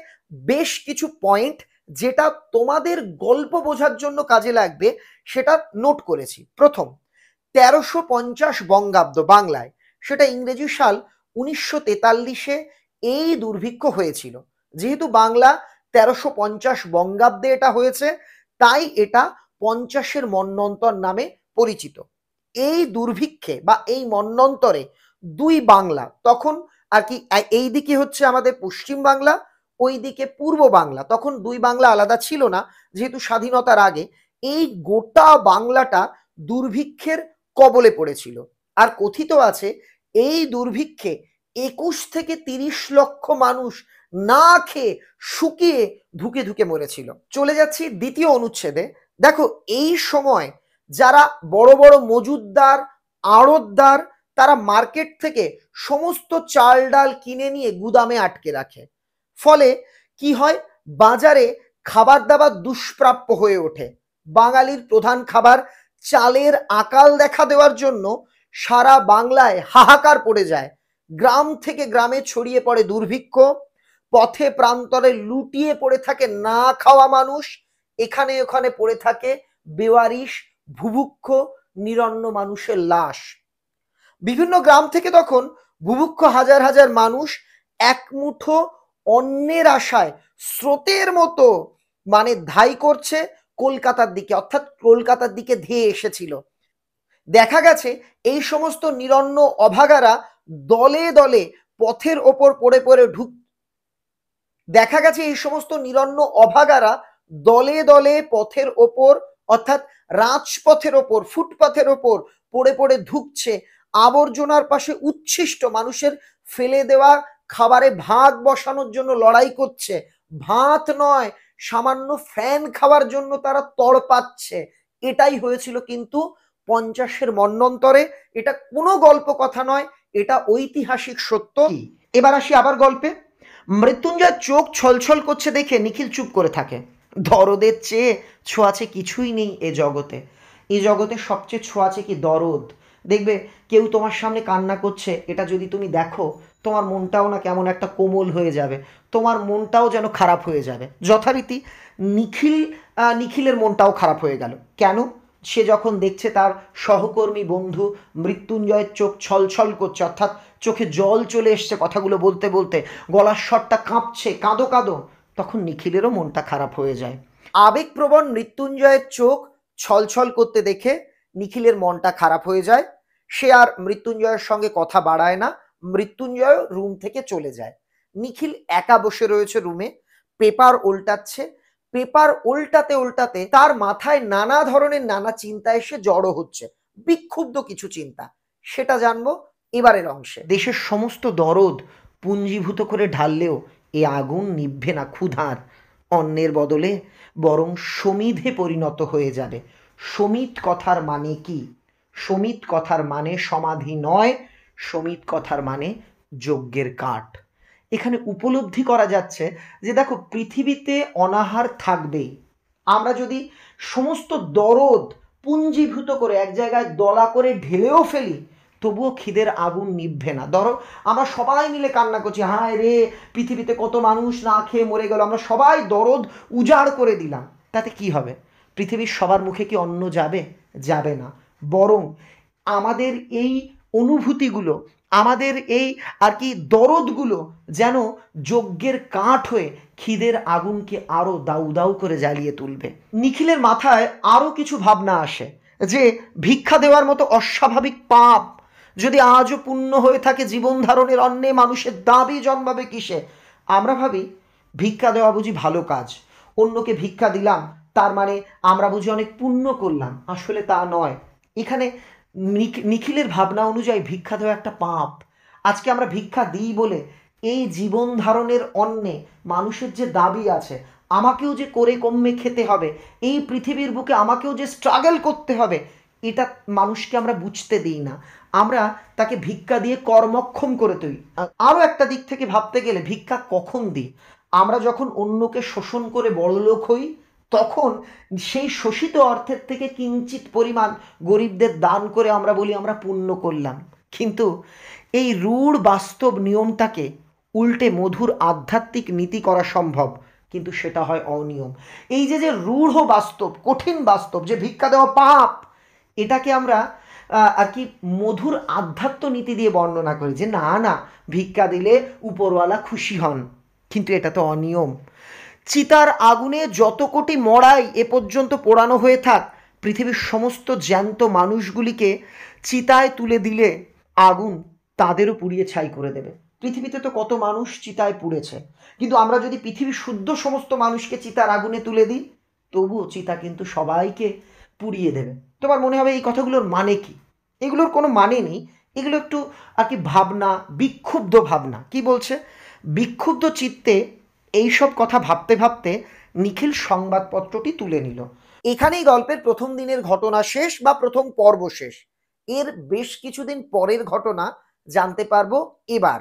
বেশ কিছু পয়েন্ট যেটা তোমাদের গল্প বোঝার জন্য কাজে লাগবে সেটা নোট করেছি প্রথম তেরোশো পঞ্চাশ বঙ্গাব্দ বাংলায় সেটা ইংরেজি সাল উনিশশো তেতাল্লিশে এই দুর্ভিক্ষ হয়েছিল যেহেতু বাংলা তেরোশো পঞ্চাশ বঙ্গাব্দে এটা হয়েছে তাই এটা পঞ্চাশের মন্নন্তর নামে পরিচিত এই দুর্ভিক্ষে বা এই মন্নন্তরে দুই বাংলা তখন আর কি এই দিকে হচ্ছে আমাদের পশ্চিম বাংলা ওইদিকে পূর্ব বাংলা তখন দুই বাংলা আলাদা ছিল না যেহেতু স্বাধীনতার আগে এই গোটা বাংলাটা দুর্ভিক্ষের কবলে পড়েছিল আর কথিত আছে এই দুর্ভিক্ষে একুশ থেকে তিরিশ লক্ষ মানুষ না খেয়ে শুকিয়ে ধুকে ধুকে মরেছিল চলে যাচ্ছি দ্বিতীয় অনুচ্ছেদে দেখো এই সময় যারা বড় বড় মজুদদার আড়তদার তারা মার্কেট থেকে সমস্ত চাল ডাল কিনে নিয়ে গুদামে আটকে রাখে ফলে কি হয় বাজারে খাবার দাবার দুষ্প্রাপ্য হয়ে ওঠে বাঙালির প্রধান খাবার চালের আকাল দেখা দেওয়ার জন্য সারা বাংলায় হাহাকার পড়ে যায় গ্রাম থেকে গ্রামে ছড়িয়ে পড়ে দুর্ভিক্ষ পথে প্রান্তরে লুটিয়ে পড়ে থাকে না খাওয়া মানুষ এখানে ওখানে পড়ে থাকে বেওয়ারিশ ভুভুক্ষ নিরন্ন মানুষের লাশ বিভিন্ন গ্রাম থেকে তখন ভুভুক্ষ হাজার হাজার মানুষ এক মুঠো অন্যের আশায় স্রোতের মতো মানে ধাই করছে কলকাতার দিকে অর্থাৎ কলকাতার দিকে ধেয়ে এসেছিল দেখা গেছে এই সমস্ত নিরন্ন অভাগারা দলে দলে পথের ওপর পড়ে পড়ে ঢুক দেখা গেছে এই সমস্ত নিরন্ন অভাগারা দলে দলে পথের ওপর অর্থাৎ রাজপথের ওপর ফুটপাথের ওপর পড়ে পড়ে ঢুকছে আবর্জনার পাশে উচ্ছিষ্ট মানুষের ফেলে দেওয়া খাবারে ভাত বসানোর জন্য লড়াই করছে ভাত নয় সামান্য ফ্যান খাওয়ার জন্য তারা পাচ্ছে এটাই হয়েছিল কিন্তু পঞ্চাশের মন্নন্তরে এটা কোনো গল্প কথা নয় এটা ঐতিহাসিক সত্য এবার আসি আবার গল্পে মৃত্যুঞ্জয় চোখ ছলছল করছে দেখে নিখিল চুপ করে থাকে দরদের চেয়ে ছোঁয়াছে কিছুই নেই এ জগতে এ জগতে সবচেয়ে ছোঁয়াচে কি দরদ দেখবে কেউ তোমার সামনে কান্না করছে এটা যদি তুমি দেখো তোমার মনটাও না কেমন একটা কোমল হয়ে যাবে তোমার মনটাও যেন খারাপ হয়ে যাবে যথারীতি নিখিল নিখিলের মনটাও খারাপ হয়ে গেল কেন সে যখন দেখছে তার সহকর্মী বন্ধু মৃত্যুঞ্জয়ের চোখ ছলছল করছে অর্থাৎ চোখে জল চলে এসছে কথাগুলো বলতে বলতে গলার স্বরটা কাঁপছে কাঁদো কাঁদো তখন নিখিলেরও মনটা খারাপ হয়ে যায় আবেগপ্রবণ মৃত্যুঞ্জয়ের চোখ ছলছল করতে দেখে নিখিলের মনটা খারাপ হয়ে যায় সে আর মৃত্যুঞ্জয়ের সঙ্গে কথা বাড়ায় না মৃত্যুঞ্জয় রুম থেকে চলে যায় নিখিল একা বসে রয়েছে রুমে পেপার উল্টাচ্ছে পেপার উল্টাতে উল্টাতে তার মাথায় নানা ধরনের নানা চিন্তা এসে জড়ো হচ্ছে বিক্ষুব্ধ কিছু চিন্তা সেটা জানবো এবারের অংশে দেশের সমস্ত দরদ পুঞ্জীভূত করে ঢাললেও এ আগুন নিভবে না ক্ষুধার অন্যের বদলে বরং সমিধে পরিণত হয়ে যাবে সমিত কথার মানে কি সমিত কথার মানে সমাধি নয় সমীপ কথার মানে যজ্ঞের কাঠ এখানে উপলব্ধি করা যাচ্ছে যে দেখো পৃথিবীতে অনাহার থাকবেই আমরা যদি সমস্ত দরদ পুঞ্জীভূত করে এক জায়গায় দলা করে ঢেলেও ফেলি তবুও খিদের আগুন নিভবে না ধরো আমরা সবাই মিলে কান্না করছি হায় রে পৃথিবীতে কত মানুষ না খেয়ে মরে গেল আমরা সবাই দরদ উজাড় করে দিলাম তাতে কি হবে পৃথিবীর সবার মুখে কি অন্ন যাবে যাবে না বরং আমাদের এই অনুভূতিগুলো আমাদের এই আর কি দরদগুলো যেন যজ্ঞের কাঠ হয়ে খিদের আগুনকে আরও দাউ দাউ করে জ্বালিয়ে তুলবে নিখিলের মাথায় আরও কিছু ভাবনা আসে যে ভিক্ষা দেওয়ার মতো অস্বাভাবিক পাপ যদি আজও পূর্ণ হয়ে থাকে জীবন ধারণের অন্যে মানুষের দাবি জন্মাবে কিসে আমরা ভাবি ভিক্ষা দেওয়া বুঝি ভালো কাজ অন্যকে ভিক্ষা দিলাম তার মানে আমরা বুঝি অনেক পুণ্য করলাম আসলে তা নয় এখানে নিখিলের ভাবনা অনুযায়ী ভিক্ষা দেওয়া একটা পাপ আজকে আমরা ভিক্ষা দিই বলে এই জীবন ধারণের অন্নে মানুষের যে দাবি আছে আমাকেও যে করে কমে খেতে হবে এই পৃথিবীর বুকে আমাকেও যে স্ট্রাগল করতে হবে এটা মানুষকে আমরা বুঝতে দিই না আমরা তাকে ভিক্ষা দিয়ে কর্মক্ষম করে তুই আরও একটা দিক থেকে ভাবতে গেলে ভিক্ষা কখন দিই আমরা যখন অন্যকে শোষণ করে বড়লোক হই তখন সেই শোষিত অর্থের থেকে কিঞ্চিত পরিমাণ গরিবদের দান করে আমরা বলি আমরা পূর্ণ করলাম কিন্তু এই রূঢ় বাস্তব নিয়মটাকে উল্টে মধুর আধ্যাত্মিক নীতি করা সম্ভব কিন্তু সেটা হয় অনিয়ম এই যে যে রূঢ় বাস্তব কঠিন বাস্তব যে ভিক্ষা দেওয়া পাপ এটাকে আমরা আর কি মধুর আধ্যাত্ম নীতি দিয়ে বর্ণনা করি যে না না ভিক্ষা দিলে উপরওয়ালা খুশি হন কিন্তু এটা তো অনিয়ম চিতার আগুনে যত কোটি মড়াই এ পর্যন্ত পোড়ানো হয়ে থাক পৃথিবীর সমস্ত জ্যান্ত মানুষগুলিকে চিতায় তুলে দিলে আগুন তাদেরও পুড়িয়ে ছাই করে দেবে পৃথিবীতে তো কত মানুষ চিতায় পুড়েছে কিন্তু আমরা যদি পৃথিবীর শুদ্ধ সমস্ত মানুষকে চিতার আগুনে তুলে দিই তবুও চিতা কিন্তু সবাইকে পুড়িয়ে দেবে তোমার মনে হবে এই কথাগুলোর মানে কি এগুলোর কোনো মানে নেই এগুলো একটু আর কি ভাবনা বিক্ষুব্ধ ভাবনা কি বলছে বিক্ষুব্ধ চিত্তে এই সব কথা ভাবতে ভাবতে নিখিল সংবাদপত্রটি তুলে নিল এখানেই গল্পের প্রথম দিনের ঘটনা শেষ বা প্রথম পর্ব শেষ এর বেশ কিছুদিন পরের ঘটনা জানতে পারবো এবার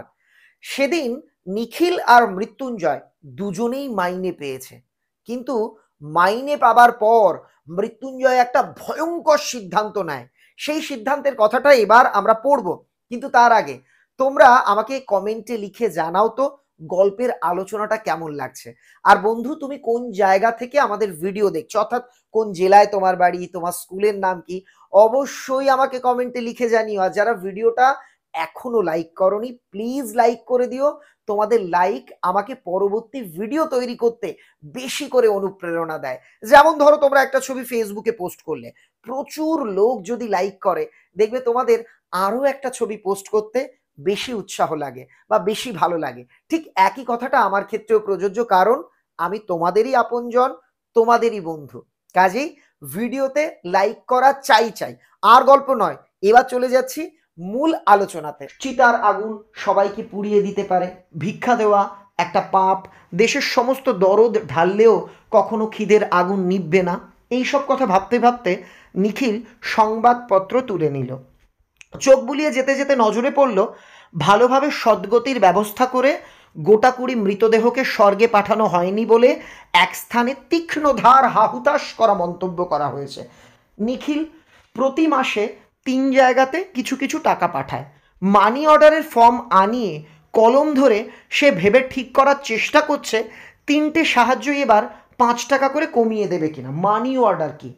সেদিন নিখিল আর মৃত্যুঞ্জয় দুজনেই মাইনে পেয়েছে কিন্তু মাইনে পাবার পর মৃত্যুঞ্জয় একটা ভয়ঙ্কর সিদ্ধান্ত নেয় সেই সিদ্ধান্তের কথাটা এবার আমরা পড়ব কিন্তু তার আগে তোমরা আমাকে কমেন্টে লিখে জানাও তো গল্পের আলোচনাটা কেমন লাগছে আর বন্ধু তুমি কোন জায়গা থেকে আমাদের ভিডিও দেখছো অর্থাৎ কোন জেলায় তোমার বাড়ি তোমার স্কুলের নাম কি অবশ্যই আমাকে কমেন্টে লিখে জানিও আর যারা ভিডিওটা এখনো লাইক করনি প্লিজ লাইক করে দিও তোমাদের লাইক আমাকে পরবর্তী ভিডিও তৈরি করতে বেশি করে অনুপ্রেরণা দেয় যেমন ধরো তোমরা একটা ছবি ফেসবুকে পোস্ট করলে প্রচুর লোক যদি লাইক করে দেখবে তোমাদের আরও একটা ছবি পোস্ট করতে বেশি উৎসাহ লাগে বা বেশি ভালো লাগে ঠিক একই কথাটা আমার ক্ষেত্রেও প্রযোজ্য কারণ আমি তোমাদেরই আপনজন তোমাদেরই বন্ধু কাজেই ভিডিওতে লাইক করা চাই চাই আর গল্প নয় এবার চলে যাচ্ছি মূল আলোচনাতে চিতার আগুন সবাইকে পুড়িয়ে দিতে পারে ভিক্ষা দেওয়া একটা পাপ দেশের সমস্ত দরদ ঢাললেও কখনো খিদের আগুন নিববে না এইসব কথা ভাবতে ভাবতে নিখিল সংবাদপত্র তুলে নিল চোখ বুলিয়ে যেতে যেতে নজরে পড়ল ভালোভাবে সদ্গতির ব্যবস্থা করে গোটা কুড়ি মৃতদেহকে স্বর্গে পাঠানো হয়নি বলে এক স্থানে তীক্ষ্ণ ধার হাহুতাশ করা মন্তব্য করা হয়েছে নিখিল প্রতি মাসে তিন জায়গাতে কিছু কিছু টাকা পাঠায় মানি অর্ডারের ফর্ম আনিয়ে কলম ধরে সে ভেবে ঠিক করার চেষ্টা করছে তিনটে সাহায্য এবার পাঁচ টাকা করে কমিয়ে দেবে কিনা মানি অর্ডার কি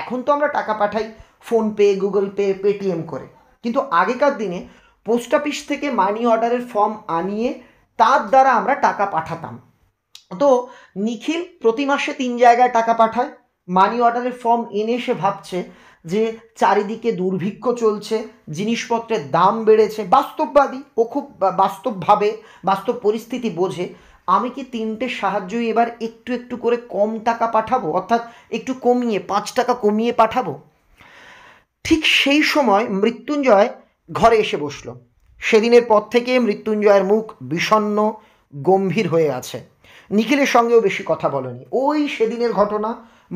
এখন তো আমরা টাকা পাঠাই ফোনপে গুগল পে পেটিএম করে কিন্তু আগেকার দিনে পোস্ট অফিস থেকে মানি অর্ডারের ফর্ম আনিয়ে তার দ্বারা আমরা টাকা পাঠাতাম তো নিখিল প্রতি মাসে তিন জায়গায় টাকা পাঠায় মানি অর্ডারের ফর্ম এনে সে ভাবছে যে চারিদিকে দুর্ভিক্ষ চলছে জিনিসপত্রের দাম বেড়েছে বাস্তববাদী ও খুব বাস্তবভাবে বাস্তব পরিস্থিতি বোঝে আমি কি তিনটে সাহায্যই এবার একটু একটু করে কম টাকা পাঠাবো অর্থাৎ একটু কমিয়ে পাঁচ টাকা কমিয়ে পাঠাবো ঠিক সেই সময় মৃত্যুঞ্জয় ঘরে এসে বসল সেদিনের পর থেকে মৃত্যুঞ্জয়ের মুখ বিষণ্ন গম্ভীর হয়ে আছে নিখিলের সঙ্গেও বেশি কথা বলেনি ওই সেদিনের ঘটনা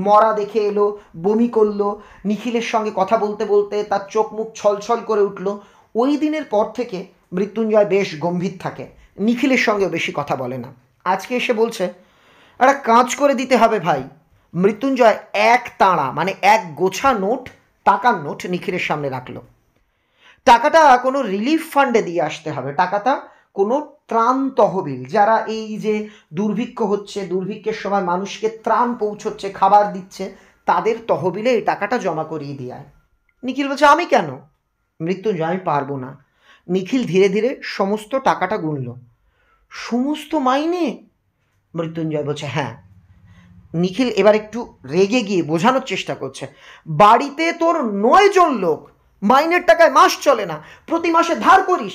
মরা দেখে এলো বমি করলো নিখিলের সঙ্গে কথা বলতে বলতে তার চোখ মুখ ছলছল করে উঠল ওই দিনের পর থেকে মৃত্যুঞ্জয় বেশ গম্ভীর থাকে নিখিলের সঙ্গেও বেশি কথা বলে না আজকে এসে বলছে একটা কাজ করে দিতে হবে ভাই মৃত্যুঞ্জয় এক তাঁড়া মানে এক গোছা নোট টাকার নোট নিখিলের সামনে রাখলো টাকাটা কোনো রিলিফ ফান্ডে দিয়ে আসতে হবে টাকাটা কোনো ত্রাণ তহবিল যারা এই যে দুর্ভিক্ষ হচ্ছে দুর্ভিক্ষের সময় মানুষকে ত্রাণ পৌঁছচ্ছে খাবার দিচ্ছে তাদের তহবিলে এই টাকাটা জমা করিয়ে দেয় নিখিল বলছে আমি কেন মৃত্যুঞ্জয় আমি পারবো না নিখিল ধীরে ধীরে সমস্ত টাকাটা গুনল সমস্ত মাইনে মৃত্যুঞ্জয় বলছে হ্যাঁ নিখিল এবার একটু রেগে গিয়ে বোঝানোর চেষ্টা করছে বাড়িতে তোর নয় জন লোক মাইনের টাকায় মাস চলে না প্রতি মাসে ধার করিস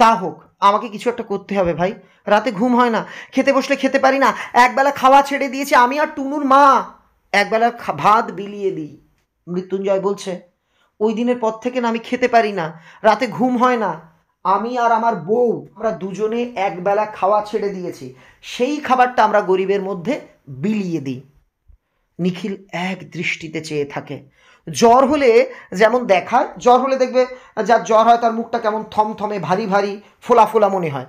তা হোক আমাকে কিছু একটা করতে হবে ভাই রাতে ঘুম হয় না খেতে বসলে খেতে পারি না একবেলা খাওয়া ছেড়ে দিয়েছে আমি আর টুনুর মা একবেলা ভাত বিলিয়ে দিই মৃত্যুঞ্জয় বলছে ওই দিনের পর থেকে না আমি খেতে পারি না রাতে ঘুম হয় না আমি আর আমার বউ আমরা দুজনে একবেলা খাওয়া ছেড়ে দিয়েছি সেই খাবারটা আমরা গরিবের মধ্যে বিলিয়ে দিই নিখিল এক দৃষ্টিতে চেয়ে থাকে জ্বর হলে যেমন দেখায় জ্বর হলে দেখবে যার জ্বর হয় তার মুখটা কেমন থমথমে ভারী ভারী ফোলা ফোলা মনে হয়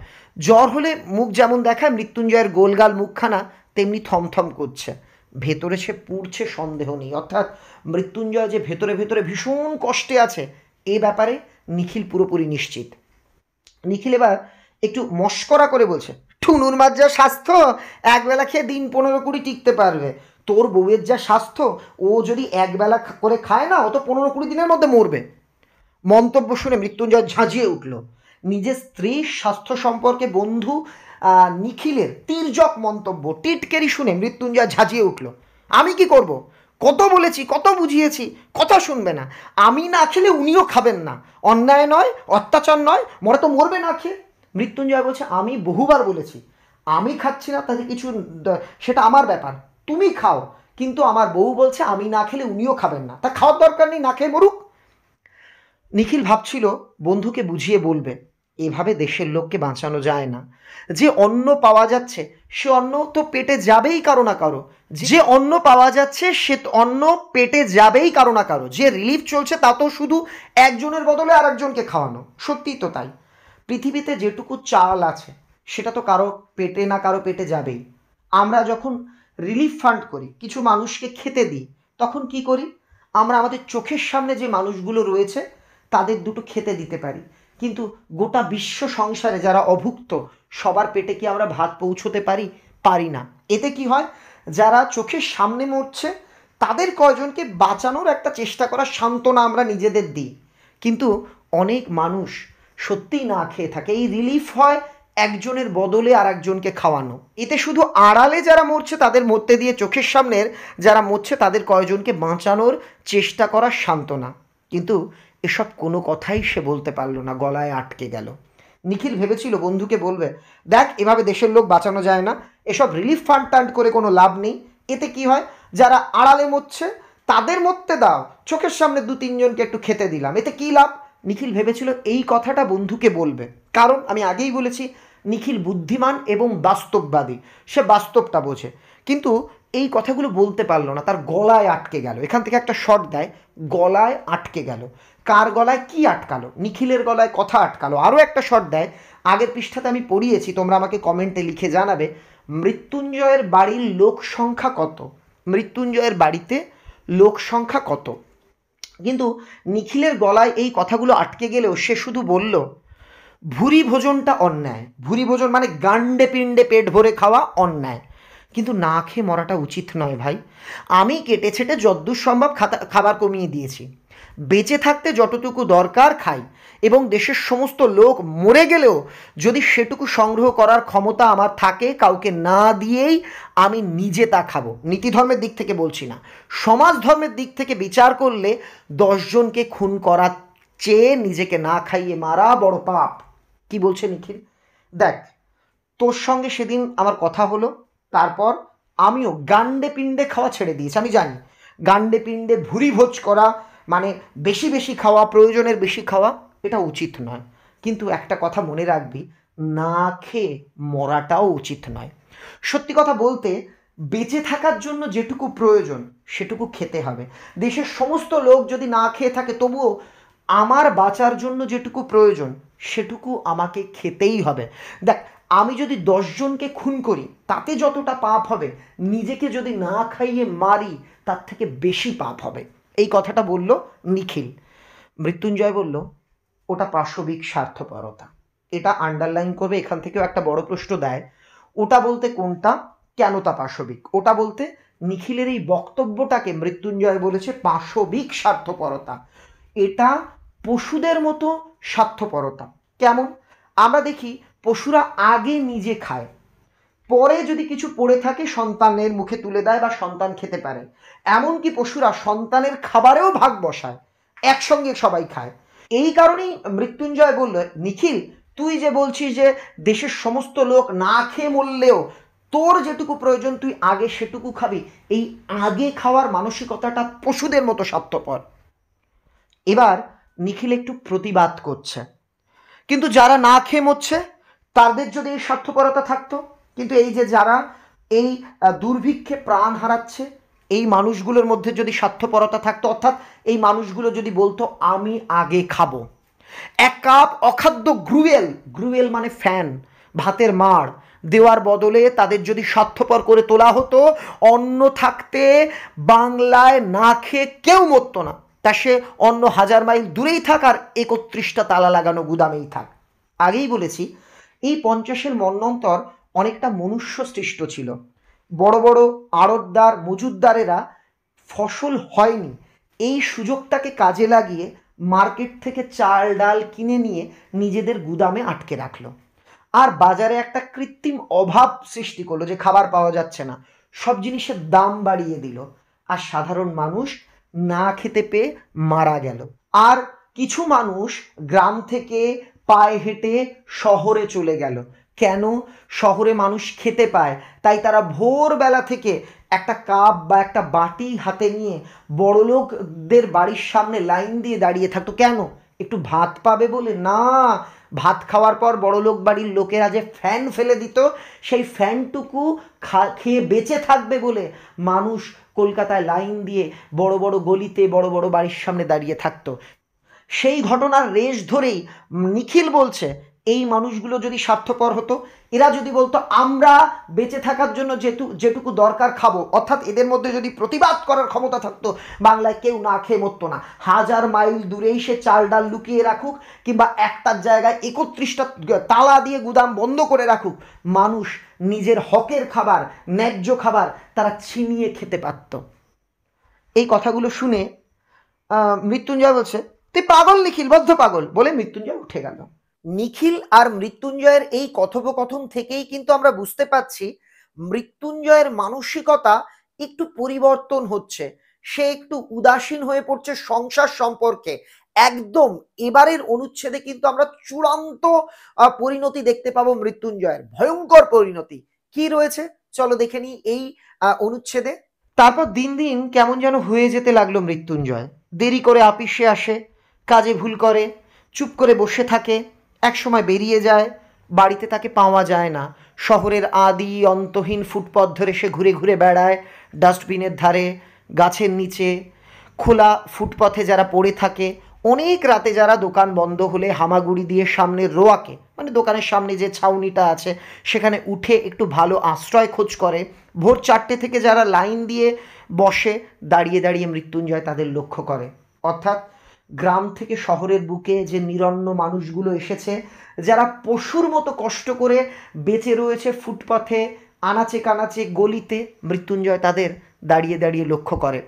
জ্বর হলে মুখ যেমন দেখায় মৃত্যুঞ্জয়ের গোলগাল মুখখানা তেমনি থমথম করছে ভেতরে সে পুড়ছে সন্দেহ নেই অর্থাৎ মৃত্যুঞ্জয় যে ভেতরে ভেতরে ভীষণ কষ্টে আছে এ ব্যাপারে নিখিল পুরোপুরি নিশ্চিত নিখিল এবার একটু মস্করা করে বলছে ঠুনুর মার যা স্বাস্থ্য একবেলা খেয়ে দিন পনেরো কুড়ি টিকতে পারবে তোর বউয়ের যা স্বাস্থ্য ও যদি একবেলা করে খায় না ও তো পনেরো কুড়ি দিনের মধ্যে মরবে মন্তব্য শুনে মৃত্যুঞ্জয় ঝাঁঝিয়ে উঠল নিজের স্ত্রীর স্বাস্থ্য সম্পর্কে বন্ধু নিখিলের তির্যক মন্তব্য টিটকেরি শুনে মৃত্যুঞ্জয় ঝাঁঝিয়ে উঠল আমি কি করব। কত বলেছি কত বুঝিয়েছি কথা শুনবে না আমি না খেলে উনিও খাবেন না অন্যায় নয় অত্যাচার নয় মরে তো মরবে না খেয়ে মৃত্যুঞ্জয় বলছে আমি বহুবার বলেছি আমি খাচ্ছি না তাতে কিছু সেটা আমার ব্যাপার তুমি খাও কিন্তু আমার বউ বলছে আমি না খেলে উনিও খাবেন না তা খাওয়ার দরকার নেই না খেয়ে মরুক নিখিল ভাবছিল বন্ধুকে বুঝিয়ে বলবে এভাবে দেশের লোককে বাঁচানো যায় না যে অন্ন পাওয়া যাচ্ছে সে অন্ন তো পেটে যাবেই কারো না কারো যে অন্ন পাওয়া যাচ্ছে সে অন্ন পেটে যাবেই কারো না কারো যে রিলিফ চলছে তা তো শুধু একজনের বদলে আর একজনকে খাওয়ানো সত্যিই তো তাই পৃথিবীতে যেটুকু চাল আছে সেটা তো কারো পেটে না কারো পেটে যাবেই আমরা যখন রিলিফ ফান্ড করি কিছু মানুষকে খেতে দিই তখন কি করি আমরা আমাদের চোখের সামনে যে মানুষগুলো রয়েছে তাদের দুটো খেতে দিতে পারি কিন্তু গোটা বিশ্ব সংসারে যারা অভুক্ত সবার পেটে কি আমরা ভাত পৌঁছতে পারি পারি না এতে কি হয় যারা চোখের সামনে মরছে তাদের কয়জনকে বাঁচানোর একটা চেষ্টা করার সান্ত্বনা আমরা নিজেদের দিই কিন্তু অনেক মানুষ সত্যিই না খেয়ে থাকে এই রিলিফ হয় একজনের বদলে আর একজনকে খাওয়ানো এতে শুধু আড়ালে যারা মরছে তাদের মধ্যে দিয়ে চোখের সামনের যারা মরছে তাদের কয়জনকে বাঁচানোর চেষ্টা করার সান্ত্বনা কিন্তু এসব কোনো কথাই সে বলতে পারলো না গলায় আটকে গেল নিখিল ভেবেছিল বন্ধুকে বলবে দেখ এভাবে দেশের লোক বাঁচানো যায় না এসব রিলিফ ফান্ড টান্ড করে কোনো লাভ নেই এতে কি হয় যারা আড়ালে মরছে তাদের মধ্যে দাও চোখের সামনে দু তিনজনকে একটু খেতে দিলাম এতে কী লাভ নিখিল ভেবেছিল এই কথাটা বন্ধুকে বলবে কারণ আমি আগেই বলেছি নিখিল বুদ্ধিমান এবং বাস্তববাদী সে বাস্তবটা বোঝে কিন্তু এই কথাগুলো বলতে পারলো না তার গলায় আটকে গেল এখান থেকে একটা শট দেয় গলায় আটকে গেল কার গলায় কি আটকালো নিখিলের গলায় কথা আটকালো আরও একটা শট দেয় আগের পৃষ্ঠাতে আমি পড়িয়েছি তোমরা আমাকে কমেন্টে লিখে জানাবে মৃত্যুঞ্জয়ের বাড়ির লোক সংখ্যা কত মৃত্যুঞ্জয়ের বাড়িতে লোক সংখ্যা কত কিন্তু নিখিলের গলায় এই কথাগুলো আটকে গেলেও সে শুধু বলল ভুরি ভোজনটা অন্যায় ভুরি ভোজন মানে গান্ডে পিণ্ডে পেট ভরে খাওয়া অন্যায় কিন্তু না খেয়ে মরাটা উচিত নয় ভাই আমি কেটে ছেটে যদ্দূর সম্ভব খাবার কমিয়ে দিয়েছি বেঁচে থাকতে যতটুকু দরকার খাই এবং দেশের সমস্ত লোক মরে গেলেও যদি সেটুকু সংগ্রহ করার ক্ষমতা আমার থাকে কাউকে না দিয়েই আমি নিজে তা খাবো নীতি ধর্মের দিক থেকে বলছি না সমাজ ধর্মের দিক থেকে বিচার করলে দশজনকে খুন করার চেয়ে নিজেকে না খাইয়ে মারা বড় পাপ কি বলছে নিখিল দেখ তোর সঙ্গে সেদিন আমার কথা হলো তারপর আমিও গান্ডে পিণ্ডে খাওয়া ছেড়ে দিয়েছি আমি জানি গান্ডে পিণ্ডে ভুরি ভোজ করা মানে বেশি বেশি খাওয়া প্রয়োজনের বেশি খাওয়া এটা উচিত নয় কিন্তু একটা কথা মনে রাখবি না খেয়ে মরাটাও উচিত নয় সত্যি কথা বলতে বেঁচে থাকার জন্য যেটুকু প্রয়োজন সেটুকু খেতে হবে দেশের সমস্ত লোক যদি না খেয়ে থাকে তবুও আমার বাঁচার জন্য যেটুকু প্রয়োজন সেটুকু আমাকে খেতেই হবে দেখ আমি যদি দশজনকে খুন করি তাতে যতটা পাপ হবে নিজেকে যদি না খাইয়ে মারি তার থেকে বেশি পাপ হবে এই কথাটা বলল নিখিল মৃত্যুঞ্জয় বলল ওটা পাশবিক স্বার্থপরতা এটা আন্ডারলাইন করবে এখান থেকেও একটা বড় প্রশ্ন দেয় ওটা বলতে কোনটা কেন তা পাশবিক ওটা বলতে নিখিলের এই বক্তব্যটাকে মৃত্যুঞ্জয় বলেছে পাশবিক স্বার্থপরতা এটা পশুদের মতো স্বার্থপরতা কেমন আমরা দেখি পশুরা আগে নিজে খায় পরে যদি কিছু পড়ে থাকে সন্তানের মুখে তুলে দেয় বা সন্তান খেতে পারে এমনকি পশুরা সন্তানের খাবারেও ভাগ বসায় একসঙ্গে সবাই খায় এই কারণেই মৃত্যুঞ্জয় বলল নিখিল তুই যে বলছিস যে দেশের সমস্ত লোক না খেয়ে মরলেও তোর যেটুকু প্রয়োজন তুই আগে সেটুকু খাবি এই আগে খাওয়ার মানসিকতাটা পশুদের মতো স্বার্থপর এবার নিখিল একটু প্রতিবাদ করছে কিন্তু যারা না খেয়ে মরছে তাদের যদি এই স্বার্থপরতা থাকতো কিন্তু এই যে যারা এই দুর্ভিক্ষে প্রাণ হারাচ্ছে এই মানুষগুলোর মধ্যে যদি স্বার্থপরতা থাকতো অর্থাৎ এই মানুষগুলো যদি বলতো আমি আগে খাবো এক কাপ অখাদ্য গ্রুয়েল গ্রুয়েল মানে ফ্যান ভাতের মাড় দেওয়ার বদলে তাদের যদি স্বার্থপর করে তোলা হতো অন্ন থাকতে বাংলায় না খেয়ে কেউ মরত না তা সে অন্য হাজার মাইল দূরেই থাক আর একত্রিশটা তালা লাগানো গুদামেই থাক আগেই বলেছি এই পঞ্চাশের মন্যন্তর অনেকটা মনুষ্য সৃষ্ট ছিল বড় বড় আড়তদার মজুতদারেরা ফসল হয়নি এই সুযোগটাকে কাজে লাগিয়ে মার্কেট থেকে চাল ডাল কিনে নিয়ে নিজেদের গুদামে আটকে রাখলো আর বাজারে একটা কৃত্রিম অভাব সৃষ্টি করলো যে খাবার পাওয়া যাচ্ছে না সব জিনিসের দাম বাড়িয়ে দিল আর সাধারণ মানুষ না খেতে পেয়ে মারা গেল আর কিছু মানুষ গ্রাম থেকে পায়ে হেঁটে শহরে চলে গেল কেন শহরে মানুষ খেতে পায় তাই তারা ভোরবেলা থেকে একটা কাপ বা একটা বাটি হাতে নিয়ে বড়লোকদের বাড়ির সামনে লাইন দিয়ে দাঁড়িয়ে থাকতো কেন একটু ভাত পাবে বলে না ভাত খাওয়ার পর বড়লোক বাড়ির লোকেরা যে ফ্যান ফেলে দিত সেই ফ্যানটুকু খা খেয়ে বেঁচে থাকবে বলে মানুষ কলকাতায় লাইন দিয়ে বড় বড় গলিতে বড় বড় বাড়ির সামনে দাঁড়িয়ে থাকতো সেই ঘটনার রেশ ধরেই নিখিল বলছে এই মানুষগুলো যদি স্বার্থপর হতো এরা যদি বলতো আমরা বেঁচে থাকার জন্য যেটু যেটুকু দরকার খাবো অর্থাৎ এদের মধ্যে যদি প্রতিবাদ করার ক্ষমতা থাকতো বাংলায় কেউ না খেয়ে মরতো না হাজার মাইল দূরেই সে চাল ডাল লুকিয়ে রাখুক কিংবা একটার জায়গায় একত্রিশটা তালা দিয়ে গুদাম বন্ধ করে রাখুক মানুষ নিজের হকের খাবার ন্যায্য খাবার তারা ছিনিয়ে খেতে পারত এই কথাগুলো শুনে মৃত্যুঞ্জয় বলছে তুই পাগল নিখিল বদ্ধ পাগল বলে মৃত্যুঞ্জয় উঠে গেল নিখিল আর মৃত্যুঞ্জয়ের এই কথোপকথন থেকেই কিন্তু আমরা বুঝতে পাচ্ছি মৃত্যুঞ্জয়ের মানসিকতা একটু পরিবর্তন হচ্ছে সে একটু উদাসীন হয়ে পড়ছে সংসার সম্পর্কে একদম এবারের অনুচ্ছেদে কিন্তু আমরা চূড়ান্ত পরিণতি দেখতে পাবো মৃত্যুঞ্জয়ের ভয়ঙ্কর পরিণতি কি রয়েছে চলো দেখে নিই এই অনুচ্ছেদে তারপর দিন দিন কেমন যেন হয়ে যেতে লাগলো মৃত্যুঞ্জয় দেরি করে আপিসে আসে কাজে ভুল করে চুপ করে বসে থাকে একসময় বেরিয়ে যায় বাড়িতে তাকে পাওয়া যায় না শহরের আদি অন্তহীন ফুটপথ ধরে সে ঘুরে ঘুরে বেড়ায় ডাস্টবিনের ধারে গাছের নিচে খোলা ফুটপথে যারা পড়ে থাকে অনেক রাতে যারা দোকান বন্ধ হলে হামাগুড়ি দিয়ে সামনের রোয়াকে মানে দোকানের সামনে যে ছাউনিটা আছে সেখানে উঠে একটু ভালো আশ্রয় খোঁজ করে ভোর চারটে থেকে যারা লাইন দিয়ে বসে দাঁড়িয়ে দাঁড়িয়ে মৃত্যুঞ্জয় তাদের লক্ষ্য করে অর্থাৎ গ্রাম থেকে শহরের বুকে যে নিরন্ন মানুষগুলো এসেছে যারা পশুর মতো কষ্ট করে বেঁচে রয়েছে ফুটপাথে আনাচে কানাচে গলিতে মৃত্যুঞ্জয় তাদের দাঁড়িয়ে দাঁড়িয়ে লক্ষ্য করে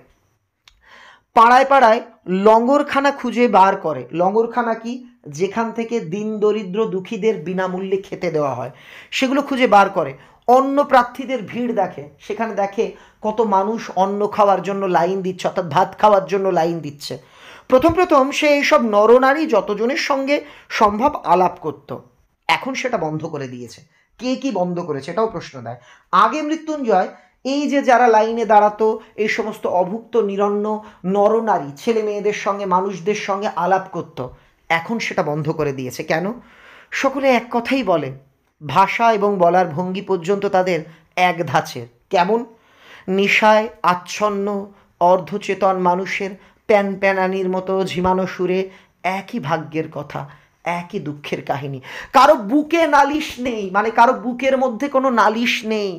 পাড়ায় পাড়ায় লঙ্গরখানা খুঁজে বার করে লঙ্গরখানা কি যেখান থেকে দিন দরিদ্র দুঃখীদের বিনামূল্যে খেতে দেওয়া হয় সেগুলো খুঁজে বার করে অন্য প্রার্থীদের ভিড় দেখে সেখানে দেখে কত মানুষ অন্ন খাওয়ার জন্য লাইন দিচ্ছে অর্থাৎ ভাত খাওয়ার জন্য লাইন দিচ্ছে প্রথম প্রথম সে এইসব নরনারী যতজনের সঙ্গে সম্ভব আলাপ করত এখন সেটা বন্ধ করে দিয়েছে কে কি বন্ধ করেছে এটাও প্রশ্ন দেয় আগে মৃত্যুঞ্জয় এই যে যারা লাইনে দাঁড়াতো এই সমস্ত অভুক্ত নিরন্ন নরনারী ছেলে মেয়েদের সঙ্গে মানুষদের সঙ্গে আলাপ করত এখন সেটা বন্ধ করে দিয়েছে কেন সকলে এক কথাই বলে ভাষা এবং বলার ভঙ্গি পর্যন্ত তাদের এক ধাঁচের কেমন নেশায় আচ্ছন্ন অর্ধচেতন মানুষের প্যান প্যানানির মতো ঝিমানো সুরে একই ভাগ্যের কথা একই দুঃখের কাহিনী কারো বুকে নালিশ নেই মানে কারো বুকের মধ্যে কোনো নালিশ নেই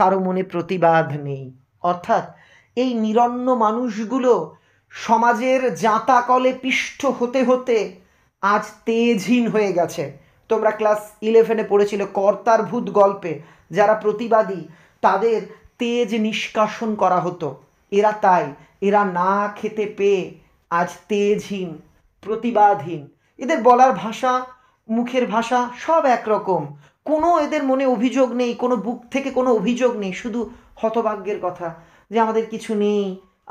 কারো মনে প্রতিবাদ নেই অর্থাৎ এই নিরন্ন মানুষগুলো সমাজের জাঁতা কলে পিষ্ট হতে হতে আজ তেজহীন হয়ে গেছে তোমরা ক্লাস ইলেভেনে পড়েছিল কর্তার ভূত গল্পে যারা প্রতিবাদী তাদের তেজ নিষ্কাশন করা হতো এরা তাই এরা না খেতে পেয়ে আজ তেজহীন প্রতিবাদহীন এদের বলার ভাষা মুখের ভাষা সব একরকম কোনো এদের মনে অভিযোগ নেই কোনো বুক থেকে কোনো অভিযোগ নেই শুধু হতভাগ্যের কথা যে আমাদের কিছু নেই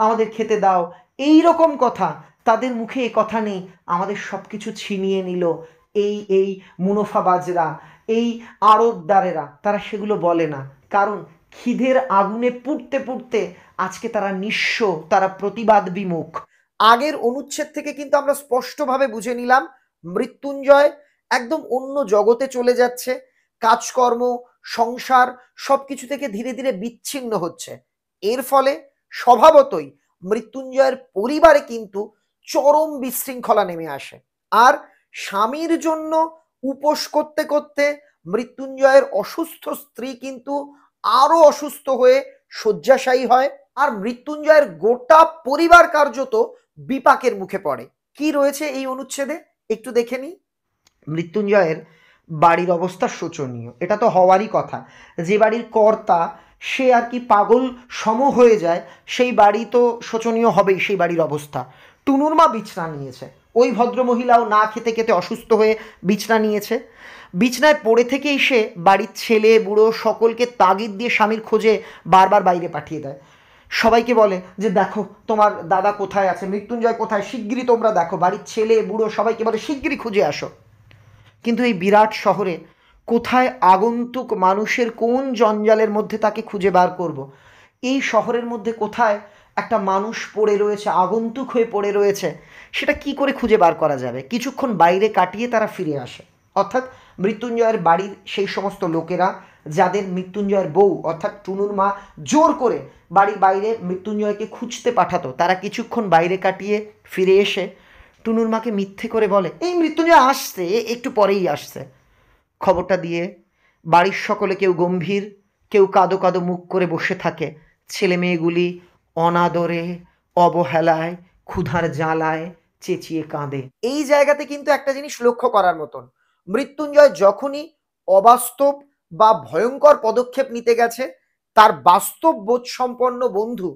আমাদের খেতে দাও এই রকম কথা তাদের মুখে এ কথা নেই আমাদের সব কিছু ছিনিয়ে নিল এই এই মুনাফাবাজরা এই আড়তদারেরা তারা সেগুলো বলে না কারণ খিদের আগুনে পুড়তে পুড়তে আজকে তারা নিঃস্ব তারা প্রতিবাদ বিমুখ আগের অনুচ্ছেদ থেকে কিন্তু আমরা স্পষ্টভাবে বুঝে নিলাম মৃত্যুঞ্জয় একদম অন্য জগতে চলে যাচ্ছে কাজকর্ম সংসার সব কিছু থেকে ধীরে ধীরে বিচ্ছিন্ন হচ্ছে এর ফলে স্বভাবতই মৃত্যুঞ্জয়ের পরিবারে কিন্তু চরম বিশৃঙ্খলা নেমে আসে আর স্বামীর জন্য উপোস করতে করতে মৃত্যুঞ্জয়ের অসুস্থ স্ত্রী কিন্তু আরও অসুস্থ হয়ে শয্যাশায়ী হয় আর মৃত্যুঞ্জয়ের গোটা পরিবার কার্যত বিপাকের মুখে পড়ে কি রয়েছে এই অনুচ্ছেদে একটু দেখে নিই মৃত্যুঞ্জয়ের বাড়ির অবস্থা শোচনীয় এটা তো হওয়ারই কথা যে বাড়ির কর্তা সে আর কি পাগল সম হয়ে যায় সেই বাড়ি তো শোচনীয় হবেই সেই বাড়ির অবস্থা টুনুর মা বিছনা নিয়েছে ওই ভদ্রমহিলাও না খেতে খেতে অসুস্থ হয়ে বিছনা নিয়েছে বিছনায় পড়ে থেকে এসে বাড়ির ছেলে বুড়ো সকলকে তাগিদ দিয়ে স্বামীর খোঁজে বারবার বাইরে পাঠিয়ে দেয় সবাইকে বলে যে দেখো তোমার দাদা কোথায় আছে মৃত্যুঞ্জয় কোথায় শিগগিরই তোমরা দেখো বাড়ির ছেলে বুড়ো সবাইকে বলে শিগগিরই খুঁজে আসো কিন্তু এই বিরাট শহরে কোথায় আগন্তুক মানুষের কোন জঞ্জালের মধ্যে তাকে খুঁজে বার করব। এই শহরের মধ্যে কোথায় একটা মানুষ পড়ে রয়েছে আগন্তুক হয়ে পড়ে রয়েছে সেটা কি করে খুঁজে বার করা যাবে কিছুক্ষণ বাইরে কাটিয়ে তারা ফিরে আসে অর্থাৎ মৃত্যুঞ্জয়ের বাড়ির সেই সমস্ত লোকেরা যাদের মৃত্যুঞ্জয়ের বউ অর্থাৎ টুনুর মা জোর করে বাড়ির বাইরে মৃত্যুঞ্জয়কে খুঁজতে পাঠাতো তারা কিছুক্ষণ বাইরে কাটিয়ে ফিরে এসে টুনুর মাকে মিথ্যে করে বলে এই মৃত্যুঞ্জয় আসছে একটু পরেই আসছে খবরটা দিয়ে বাড়ির সকলে কেউ গম্ভীর কেউ কাদো কাদো মুখ করে বসে থাকে ছেলে মেয়েগুলি অনাদরে অবহেলায় ক্ষুধার জ্বালায় চেঁচিয়ে কাঁদে এই জায়গাতে কিন্তু একটা জিনিস লক্ষ্য করার মতন মৃত্যুঞ্জয় যখনই অবাস্তব বা ভয়ঙ্কর পদক্ষেপ নিতে গেছে তার বাস্তব বোধ সম্পন্ন বন্ধু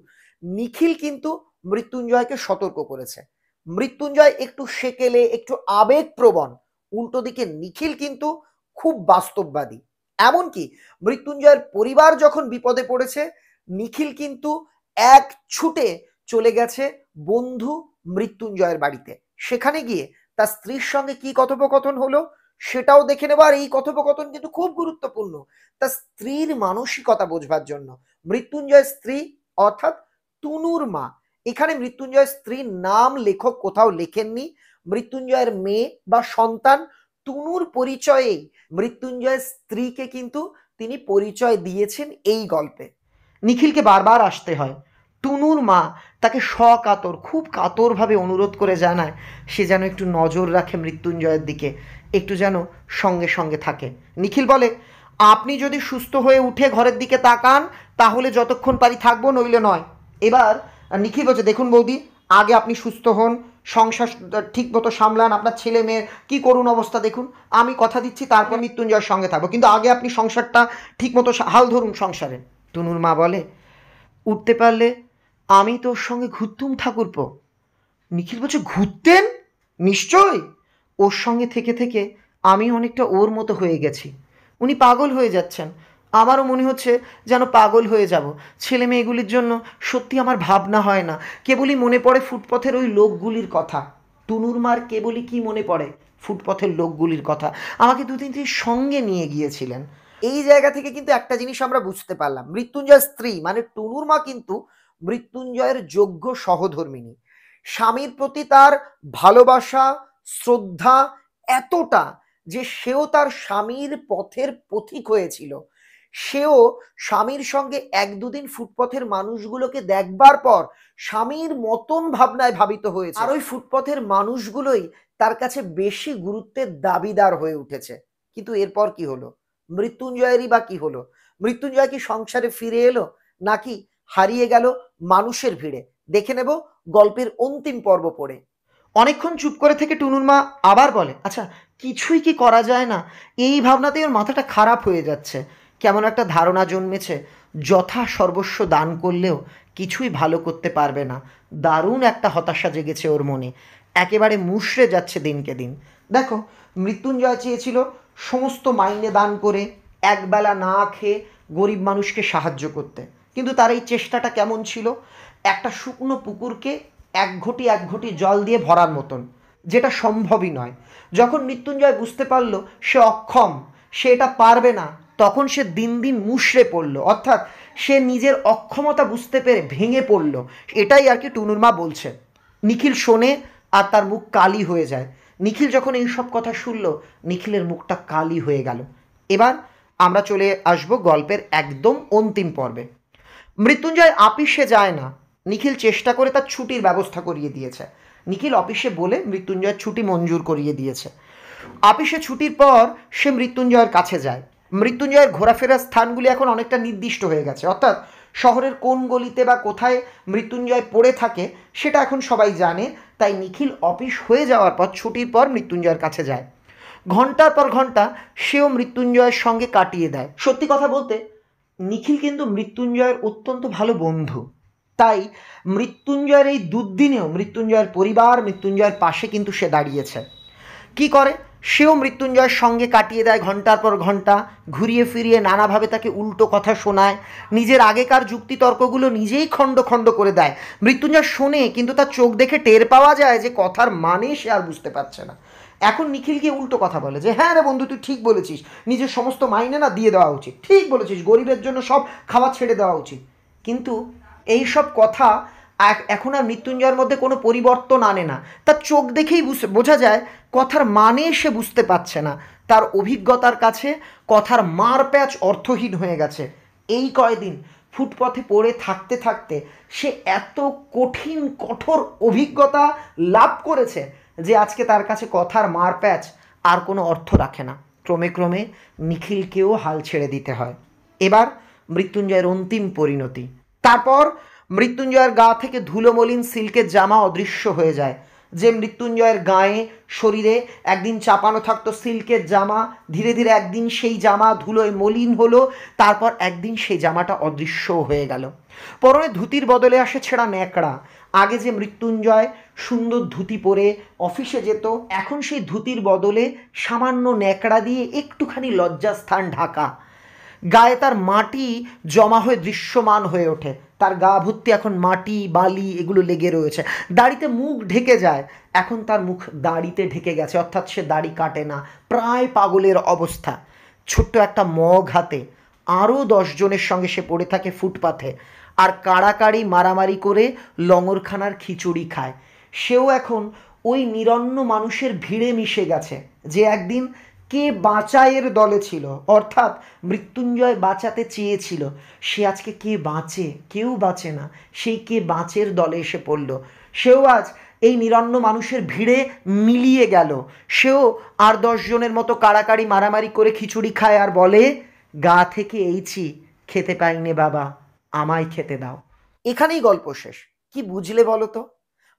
নিখিল কিন্তু মৃত্যুঞ্জয়কে সতর্ক করেছে মৃত্যুঞ্জয় একটু সেকেলে একটু আবেগপ্রবণ উল্টো দিকে নিখিল কিন্তু খুব বাস্তববাদী এমনকি মৃত্যুঞ্জয়ের পরিবার যখন বিপদে পড়েছে নিখিল কিন্তু এক ছুটে চলে গেছে বন্ধু মৃত্যুঞ্জয়ের বাড়িতে সেখানে গিয়ে তার স্ত্রীর সঙ্গে কি কথোপকথন হলো সেটাও দেখে নেবার এই কথোপকথন কিন্তু খুব গুরুত্বপূর্ণ তা স্ত্রীর মানসিকতা বোঝবার জন্য মৃত্যুঞ্জয় স্ত্রী অর্থাৎ তুনুর মা এখানে মৃত্যুঞ্জয় স্ত্রীর নাম লেখক কোথাও লেখেননি মৃত্যুঞ্জয়ের মেয়ে বা সন্তান তুনুর পরিচয়ে মৃত্যুঞ্জয় স্ত্রীকে কিন্তু তিনি পরিচয় দিয়েছেন এই গল্পে নিখিলকে বারবার আসতে হয় টুনুর মা তাকে সকাতর খুব কাতরভাবে অনুরোধ করে জানায় সে যেন একটু নজর রাখে মৃত্যুঞ্জয়ের দিকে একটু যেন সঙ্গে সঙ্গে থাকে নিখিল বলে আপনি যদি সুস্থ হয়ে উঠে ঘরের দিকে তাকান তাহলে যতক্ষণ পারি থাকবো নইলে নয় এবার নিখিল বলছে দেখুন বৌদি আগে আপনি সুস্থ হন সংসার ঠিক মতো সামলান আপনার ছেলে মেয়ের কী করুন অবস্থা দেখুন আমি কথা দিচ্ছি তারপর মৃত্যুঞ্জয়ের সঙ্গে থাকবো কিন্তু আগে আপনি সংসারটা ঠিক মতো হাল ধরুন সংসারে টুনুর মা বলে উঠতে পারলে আমি তোর সঙ্গে ঘুরতুম ঠাকুরপো নিখিল বলছে ঘুরতেন নিশ্চয় ওর সঙ্গে থেকে থেকে আমি অনেকটা ওর মতো হয়ে গেছি উনি পাগল হয়ে যাচ্ছেন আমারও মনে হচ্ছে যেন পাগল হয়ে যাব ছেলে মেয়েগুলির জন্য সত্যি আমার ভাবনা হয় না কেবলই মনে পড়ে ফুটপথের ওই লোকগুলির কথা তুনুর মার কেবলই কি মনে পড়ে ফুটপথের লোকগুলির কথা আমাকে দু তিনি সঙ্গে নিয়ে গিয়েছিলেন এই জায়গা থেকে কিন্তু একটা জিনিস আমরা বুঝতে পারলাম মৃত্যুঞ্জয় স্ত্রী মানে টুনুর মা কিন্তু মৃত্যুঞ্জয়ের যোগ্য সহধর্মিনী স্বামীর প্রতি তার ভালোবাসা শ্রদ্ধা এতটা যে সেও তার স্বামীর পথের পথিক হয়েছিল সেও স্বামীর সঙ্গে এক দুদিন ফুটপথের মানুষগুলোকে দেখবার পর স্বামীর মতন ভাবনায় ভাবিত হয়েছে আর ওই ফুটপথের মানুষগুলোই তার কাছে বেশি গুরুত্বের দাবিদার হয়ে উঠেছে কিন্তু এরপর কি হলো মৃত্যুঞ্জয়েরই বা কি হলো মৃত্যুঞ্জয় কি সংসারে ফিরে এলো নাকি হারিয়ে গেল মানুষের ভিড়ে দেখে নেব গল্পের অন্তিম পর্ব পড়ে অনেকক্ষণ চুপ করে থেকে টুনুর মা আবার বলে আচ্ছা কিছুই কি করা যায় না এই ভাবনাতেই ওর মাথাটা খারাপ হয়ে যাচ্ছে কেমন একটা ধারণা জন্মেছে যথা সর্বস্ব দান করলেও কিছুই ভালো করতে পারবে না দারুণ একটা হতাশা জেগেছে ওর মনে একেবারে মুশড়ে যাচ্ছে দিনকে দিন দেখো মৃত্যুঞ্জয় চেয়েছিল সমস্ত মাইনে দান করে একবেলা না খেয়ে গরিব মানুষকে সাহায্য করতে কিন্তু তার এই চেষ্টাটা কেমন ছিল একটা শুকনো পুকুরকে এক ঘটি এক ঘটি জল দিয়ে ভরার মতন যেটা সম্ভবই নয় যখন মৃত্যুঞ্জয় বুঝতে পারলো সে অক্ষম সে এটা পারবে না তখন সে দিন দিন মুশড়ে পড়ল অর্থাৎ সে নিজের অক্ষমতা বুঝতে পেরে ভেঙে পড়ল এটাই আর কি টুনুর মা বলছে নিখিল শোনে আর তার মুখ কালি হয়ে যায় নিখিল যখন এই সব কথা শুনল নিখিলের মুখটা কালি হয়ে গেল এবার আমরা চলে আসব গল্পের একদম অন্তিম পর্বে মৃত্যুঞ্জয় আপিসে যায় না নিখিল চেষ্টা করে তার ছুটির ব্যবস্থা করিয়ে দিয়েছে নিখিল অফিসে বলে মৃত্যুঞ্জয়ের ছুটি মঞ্জুর করিয়ে দিয়েছে আপিসে ছুটির পর সে মৃত্যুঞ্জয়ের কাছে যায় মৃত্যুঞ্জয়ের ঘোরাফেরার স্থানগুলি এখন অনেকটা নির্দিষ্ট হয়ে গেছে অর্থাৎ শহরের কোন গলিতে বা কোথায় মৃত্যুঞ্জয় পড়ে থাকে সেটা এখন সবাই জানে তাই নিখিল অফিস হয়ে যাওয়ার পর ছুটির পর মৃত্যুঞ্জয়ের কাছে যায় ঘন্টার পর ঘন্টা সেও মৃত্যুঞ্জয়ের সঙ্গে কাটিয়ে দেয় সত্যি কথা বলতে নিখিল কিন্তু মৃত্যুঞ্জয়ের অত্যন্ত ভালো বন্ধু তাই মৃত্যুঞ্জয়ের এই দুর্দিনেও মৃত্যুঞ্জয়ের পরিবার মৃত্যুঞ্জয়ের পাশে কিন্তু সে দাঁড়িয়েছে কি করে সেও মৃত্যুঞ্জয়ের সঙ্গে কাটিয়ে দেয় ঘন্টার পর ঘন্টা ঘুরিয়ে ফিরিয়ে নানাভাবে তাকে উল্টো কথা শোনায় নিজের আগেকার যুক্তিতর্কগুলো নিজেই খণ্ড খণ্ড করে দেয় মৃত্যুঞ্জয় শোনে কিন্তু তার চোখ দেখে টের পাওয়া যায় যে কথার মানে সে আর বুঝতে পারছে না এখন নিখিল গিয়ে উল্টো কথা বলে যে হ্যাঁ রে বন্ধু তুই ঠিক বলেছিস নিজের সমস্ত মাইনে না দিয়ে দেওয়া উচিত ঠিক বলেছিস গরিবের জন্য সব খাওয়া ছেড়ে দেওয়া উচিত কিন্তু এই সব কথা এখন আর মৃত্যুঞ্জয়ের মধ্যে কোনো পরিবর্তন আনে না তার চোখ দেখেই বোঝা যায় কথার মানে সে বুঝতে পারছে না তার অভিজ্ঞতার কাছে কথার মার প্যাচ অর্থহীন হয়ে গেছে এই কয়দিন ফুটপথে পড়ে থাকতে থাকতে সে এত কঠিন কঠোর অভিজ্ঞতা লাভ করেছে যে আজকে তার কাছে কথার মার প্যাচ আর কোনো অর্থ রাখে না ক্রমে ক্রমে নিখিলকেও হাল ছেড়ে দিতে হয় এবার মৃত্যুঞ্জয়ের অন্তিম পরিণতি তারপর মৃত্যুঞ্জয়ের গা থেকে ধুলোমলিন সিল্কের জামা অদৃশ্য হয়ে যায় যে মৃত্যুঞ্জয়ের গায়ে শরীরে একদিন চাপানো থাকতো সিল্কের জামা ধীরে ধীরে একদিন সেই জামা ধুলোয় মলিন হলো তারপর একদিন সেই জামাটা অদৃশ্য হয়ে গেল পরনে ধুতির বদলে আসে ছেঁড়া ন্যাকড়া আগে যে মৃত্যুঞ্জয় সুন্দর ধুতি পরে অফিসে যেত এখন সেই ধুতির বদলে সামান্য ন্যাকড়া দিয়ে একটুখানি লজ্জাস্থান ঢাকা গায়ে তার মাটি জমা হয়ে দৃশ্যমান হয়ে ওঠে তার গা ভর্তি এখন মাটি বালি এগুলো লেগে রয়েছে দাড়িতে মুখ ঢেকে যায় এখন তার মুখ দাড়িতে ঢেকে গেছে অর্থাৎ সে দাড়ি কাটে না প্রায় পাগলের অবস্থা ছোট্ট একটা মগ হাতে আরও দশজনের সঙ্গে সে পড়ে থাকে ফুটপাথে আর কাড়াকাড়ি মারামারি করে লঙরখানার খিচুড়ি খায় সেও এখন ওই নিরন্ন মানুষের ভিড়ে মিশে গেছে যে একদিন কে বাঁচায়ের দলে ছিল অর্থাৎ মৃত্যুঞ্জয় বাঁচাতে চেয়েছিল সে আজকে কে বাঁচে কেউ বাঁচে না সেই কে বাঁচের দলে এসে পড়ল সেও আজ এই নিরন্ন মানুষের ভিড়ে মিলিয়ে গেল সেও আর দশজনের মতো কাড়াকাড়ি মারামারি করে খিচুড়ি খায় আর বলে গা থেকে এইছি খেতে পাইনে বাবা আমায় খেতে দাও এখানেই গল্প শেষ কি বুঝলে বলো তো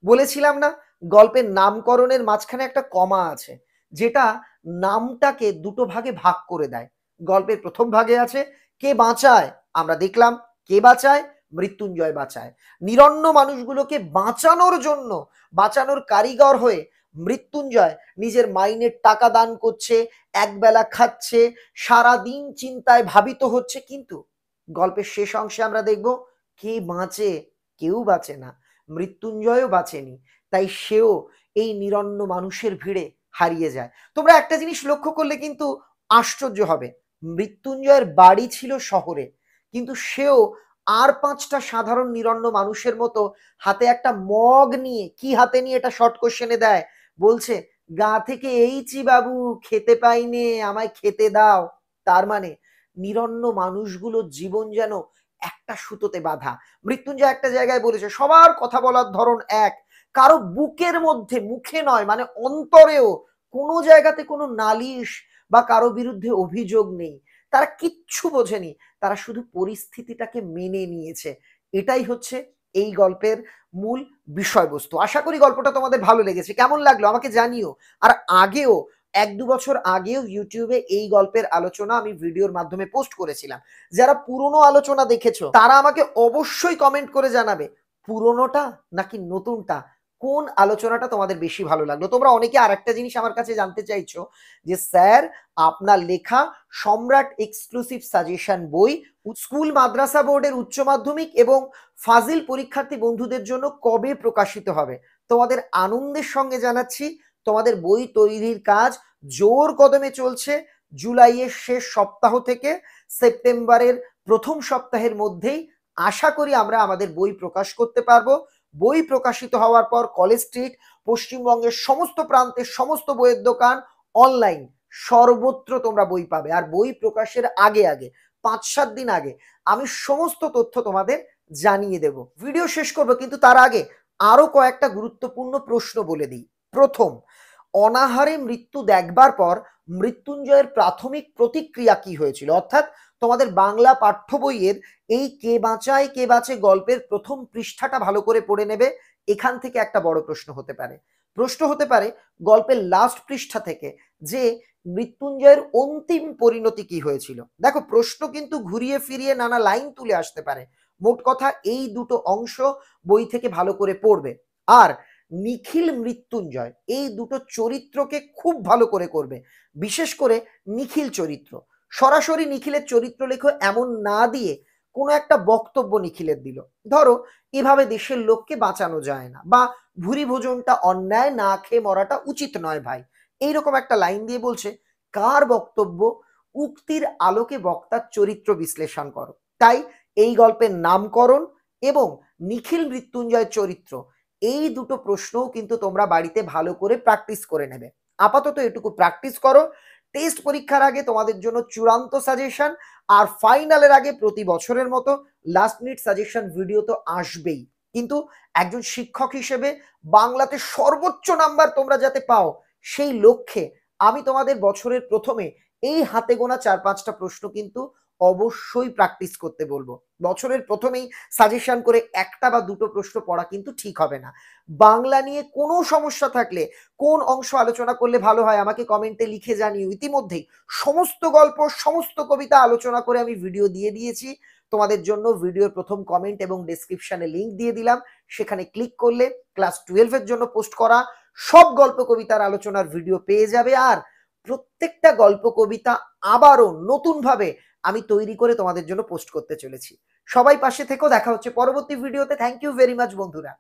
বলেছিলাম না গল্পের নামকরণের মাঝখানে একটা কমা আছে যেটা নামটাকে দুটো ভাগে ভাগ করে দেয় গল্পের প্রথম ভাগে আছে কে বাঁচায় আমরা দেখলাম কে বাঁচায় মৃত্যুঞ্জয় বাঁচায় নিরন্ন মানুষগুলোকে বাঁচানোর জন্য বাঁচানোর কারিগর হয়ে মৃত্যুঞ্জয় নিজের মাইনের টাকা দান করছে একবেলা খাচ্ছে সারা দিন চিন্তায় ভাবিত হচ্ছে কিন্তু গল্পের শেষ অংশে আমরা দেখব কে বাঁচে কেউ বাঁচে না মৃত্যুঞ্জয়ও বাঁচেনি তাই সেও এই নিরন্ন মানুষের ভিড়ে হারিয়ে যায় তোমরা একটা জিনিস লক্ষ্য করলে কিন্তু আশ্চর্য হবে মৃত্যুঞ্জয়ের বাড়ি ছিল শহরে কিন্তু সেও আর পাঁচটা সাধারণ নিরন্ন মানুষের মতো হাতে একটা মগ নিয়ে কি হাতে নিয়ে এটা শর্ট কোশ্চেনে দেয় বলছে গা থেকে এইচি বাবু খেতে পাইনে আমায় খেতে দাও তার মানে নিরন্ন মানুষগুলোর জীবন যেন একটা সুতোতে বাধা মৃত্যুঞ্জয় একটা জায়গায় বলেছে সবার কথা বলার ধরন এক কারো বুকের মধ্যে মুখে নয় মানে অন্তরেও কোনো জায়গাতে কোনো নালিশ বা কারো বিরুদ্ধে অভিযোগ নেই তারা কিচ্ছু বোঝেনি তারা শুধু পরিস্থিতিটাকে মেনে নিয়েছে এটাই হচ্ছে এই গল্পের মূল বিষয়বস্তু আশা করি গল্পটা তোমাদের ভালো লেগেছে কেমন লাগলো আমাকে জানিও আর আগেও এক দু বছর আগেও ইউটিউবে এই গল্পের আলোচনা আমি ভিডিওর মাধ্যমে পোস্ট করেছিলাম যারা পুরনো আলোচনা দেখেছো তারা আমাকে অবশ্যই কমেন্ট করে জানাবে পুরনোটা নাকি নতুনটা কোন আলোচনাটা তোমাদের বেশি ভালো লাগলো তোমরা অনেকে আর একটা জিনিস আমার কাছে জানতে চাইছো যে স্যার আপনার লেখা সম্রাট এক্সক্লুসিভ সাজেশন বই স্কুল মাদ্রাসা বোর্ডের উচ্চ মাধ্যমিক এবং ফাজিল পরীক্ষার্থী বন্ধুদের জন্য কবে প্রকাশিত হবে তোমাদের আনন্দের সঙ্গে জানাচ্ছি তোমাদের বই তৈরির কাজ জোর কদমে চলছে জুলাইয়ের শেষ সপ্তাহ থেকে সেপ্টেম্বরের প্রথম সপ্তাহের মধ্যেই আশা করি আমরা আমাদের বই প্রকাশ করতে পারবো বই প্রকাশিত হওয়ার পর কলেজ স্ট্রিট পশ্চিমবঙ্গের সমস্ত প্রান্তের সমস্ত বইয়ের দোকান অনলাইন সর্বত্র তোমরা বই পাবে আর বই প্রকাশের আগে আগে পাঁচ সাত দিন আগে আমি সমস্ত তথ্য তোমাদের জানিয়ে দেব ভিডিও শেষ করব কিন্তু তার আগে আরো কয়েকটা গুরুত্বপূর্ণ প্রশ্ন বলে দিই প্রথম অনাহারে মৃত্যু দেখবার পর মৃত্যুঞ্জয়ের প্রাথমিক প্রতিক্রিয়া কি হয়েছিল অর্থাৎ তোমাদের বাংলা পাঠ্য বইয়ের এই কে বাঁচায় কে বাঁচে গল্পের প্রথম পৃষ্ঠাটা ভালো করে পড়ে নেবে এখান থেকে একটা বড় প্রশ্ন হতে পারে প্রশ্ন হতে পারে গল্পের লাস্ট পৃষ্ঠা থেকে যে মৃত্যুঞ্জয়ের অন্তিম পরিণতি কি হয়েছিল দেখো প্রশ্ন কিন্তু ঘুরিয়ে ফিরিয়ে নানা লাইন তুলে আসতে পারে মোট কথা এই দুটো অংশ বই থেকে ভালো করে পড়বে আর নিখিল মৃত্যুঞ্জয় এই দুটো চরিত্রকে খুব ভালো করে করবে বিশেষ করে নিখিল চরিত্র সরাসরি নিখিলের চরিত্র লেখো এমন না দিয়ে কোনো একটা বক্তব্য নিখিলের দিল ধরো এভাবে দেশের লোককে বাঁচানো যায় না বা ভুরি ভোজনটা অন্যায় না খেয়ে মরাটা উচিত নয় ভাই এইরকম একটা লাইন দিয়ে বলছে কার বক্তব্য উক্তির আলোকে বক্তার চরিত্র বিশ্লেষণ করো তাই এই গল্পের নামকরণ এবং নিখিল মৃত্যুঞ্জয় চরিত্র এই দুটো প্রশ্নও কিন্তু তোমরা বাড়িতে ভালো করে প্র্যাকটিস করে নেবে আপাতত এটুকু প্র্যাকটিস করো টেস্ট পরীক্ষার আগে তোমাদের জন্য চূড়ান্ত সাজেশন আর ফাইনালের আগে প্রতি বছরের মতো লাস্ট মিনিট সাজেশন ভিডিও তো আসবেই কিন্তু একজন শিক্ষক হিসেবে বাংলাতে সর্বোচ্চ নাম্বার তোমরা যাতে পাও সেই লক্ষ্যে আমি তোমাদের বছরের প্রথমে এই হাতে গোনা চার পাঁচটা প্রশ্ন কিন্তু অবশ্যই প্র্যাকটিস করতে বলবো বছরের প্রথমেই সাজেশন করে একটা বা দুটো প্রশ্ন পড়া কিন্তু ঠিক হবে না বাংলা নিয়ে কোনো সমস্যা থাকলে কোন অংশ আলোচনা করলে ভালো হয় আমাকে কমেন্টে লিখে জানিও ইতিমধ্যেই সমস্ত গল্প সমস্ত কবিতা আলোচনা করে আমি ভিডিও দিয়ে দিয়েছি তোমাদের জন্য ভিডিওর প্রথম কমেন্ট এবং ডিসক্রিপশনে লিঙ্ক দিয়ে দিলাম সেখানে ক্লিক করলে ক্লাস টুয়েলভের জন্য পোস্ট করা সব গল্প কবিতার আলোচনার ভিডিও পেয়ে যাবে আর প্রত্যেকটা গল্প কবিতা আবারও নতুনভাবে আমি তৈরি করে তোমাদের জন্য পোস্ট করতে চলেছি সবাই পাশে থেকেও দেখা হচ্ছে পরবর্তী ভিডিওতে থ্যাংক ইউ ভেরি মাচ বন্ধুরা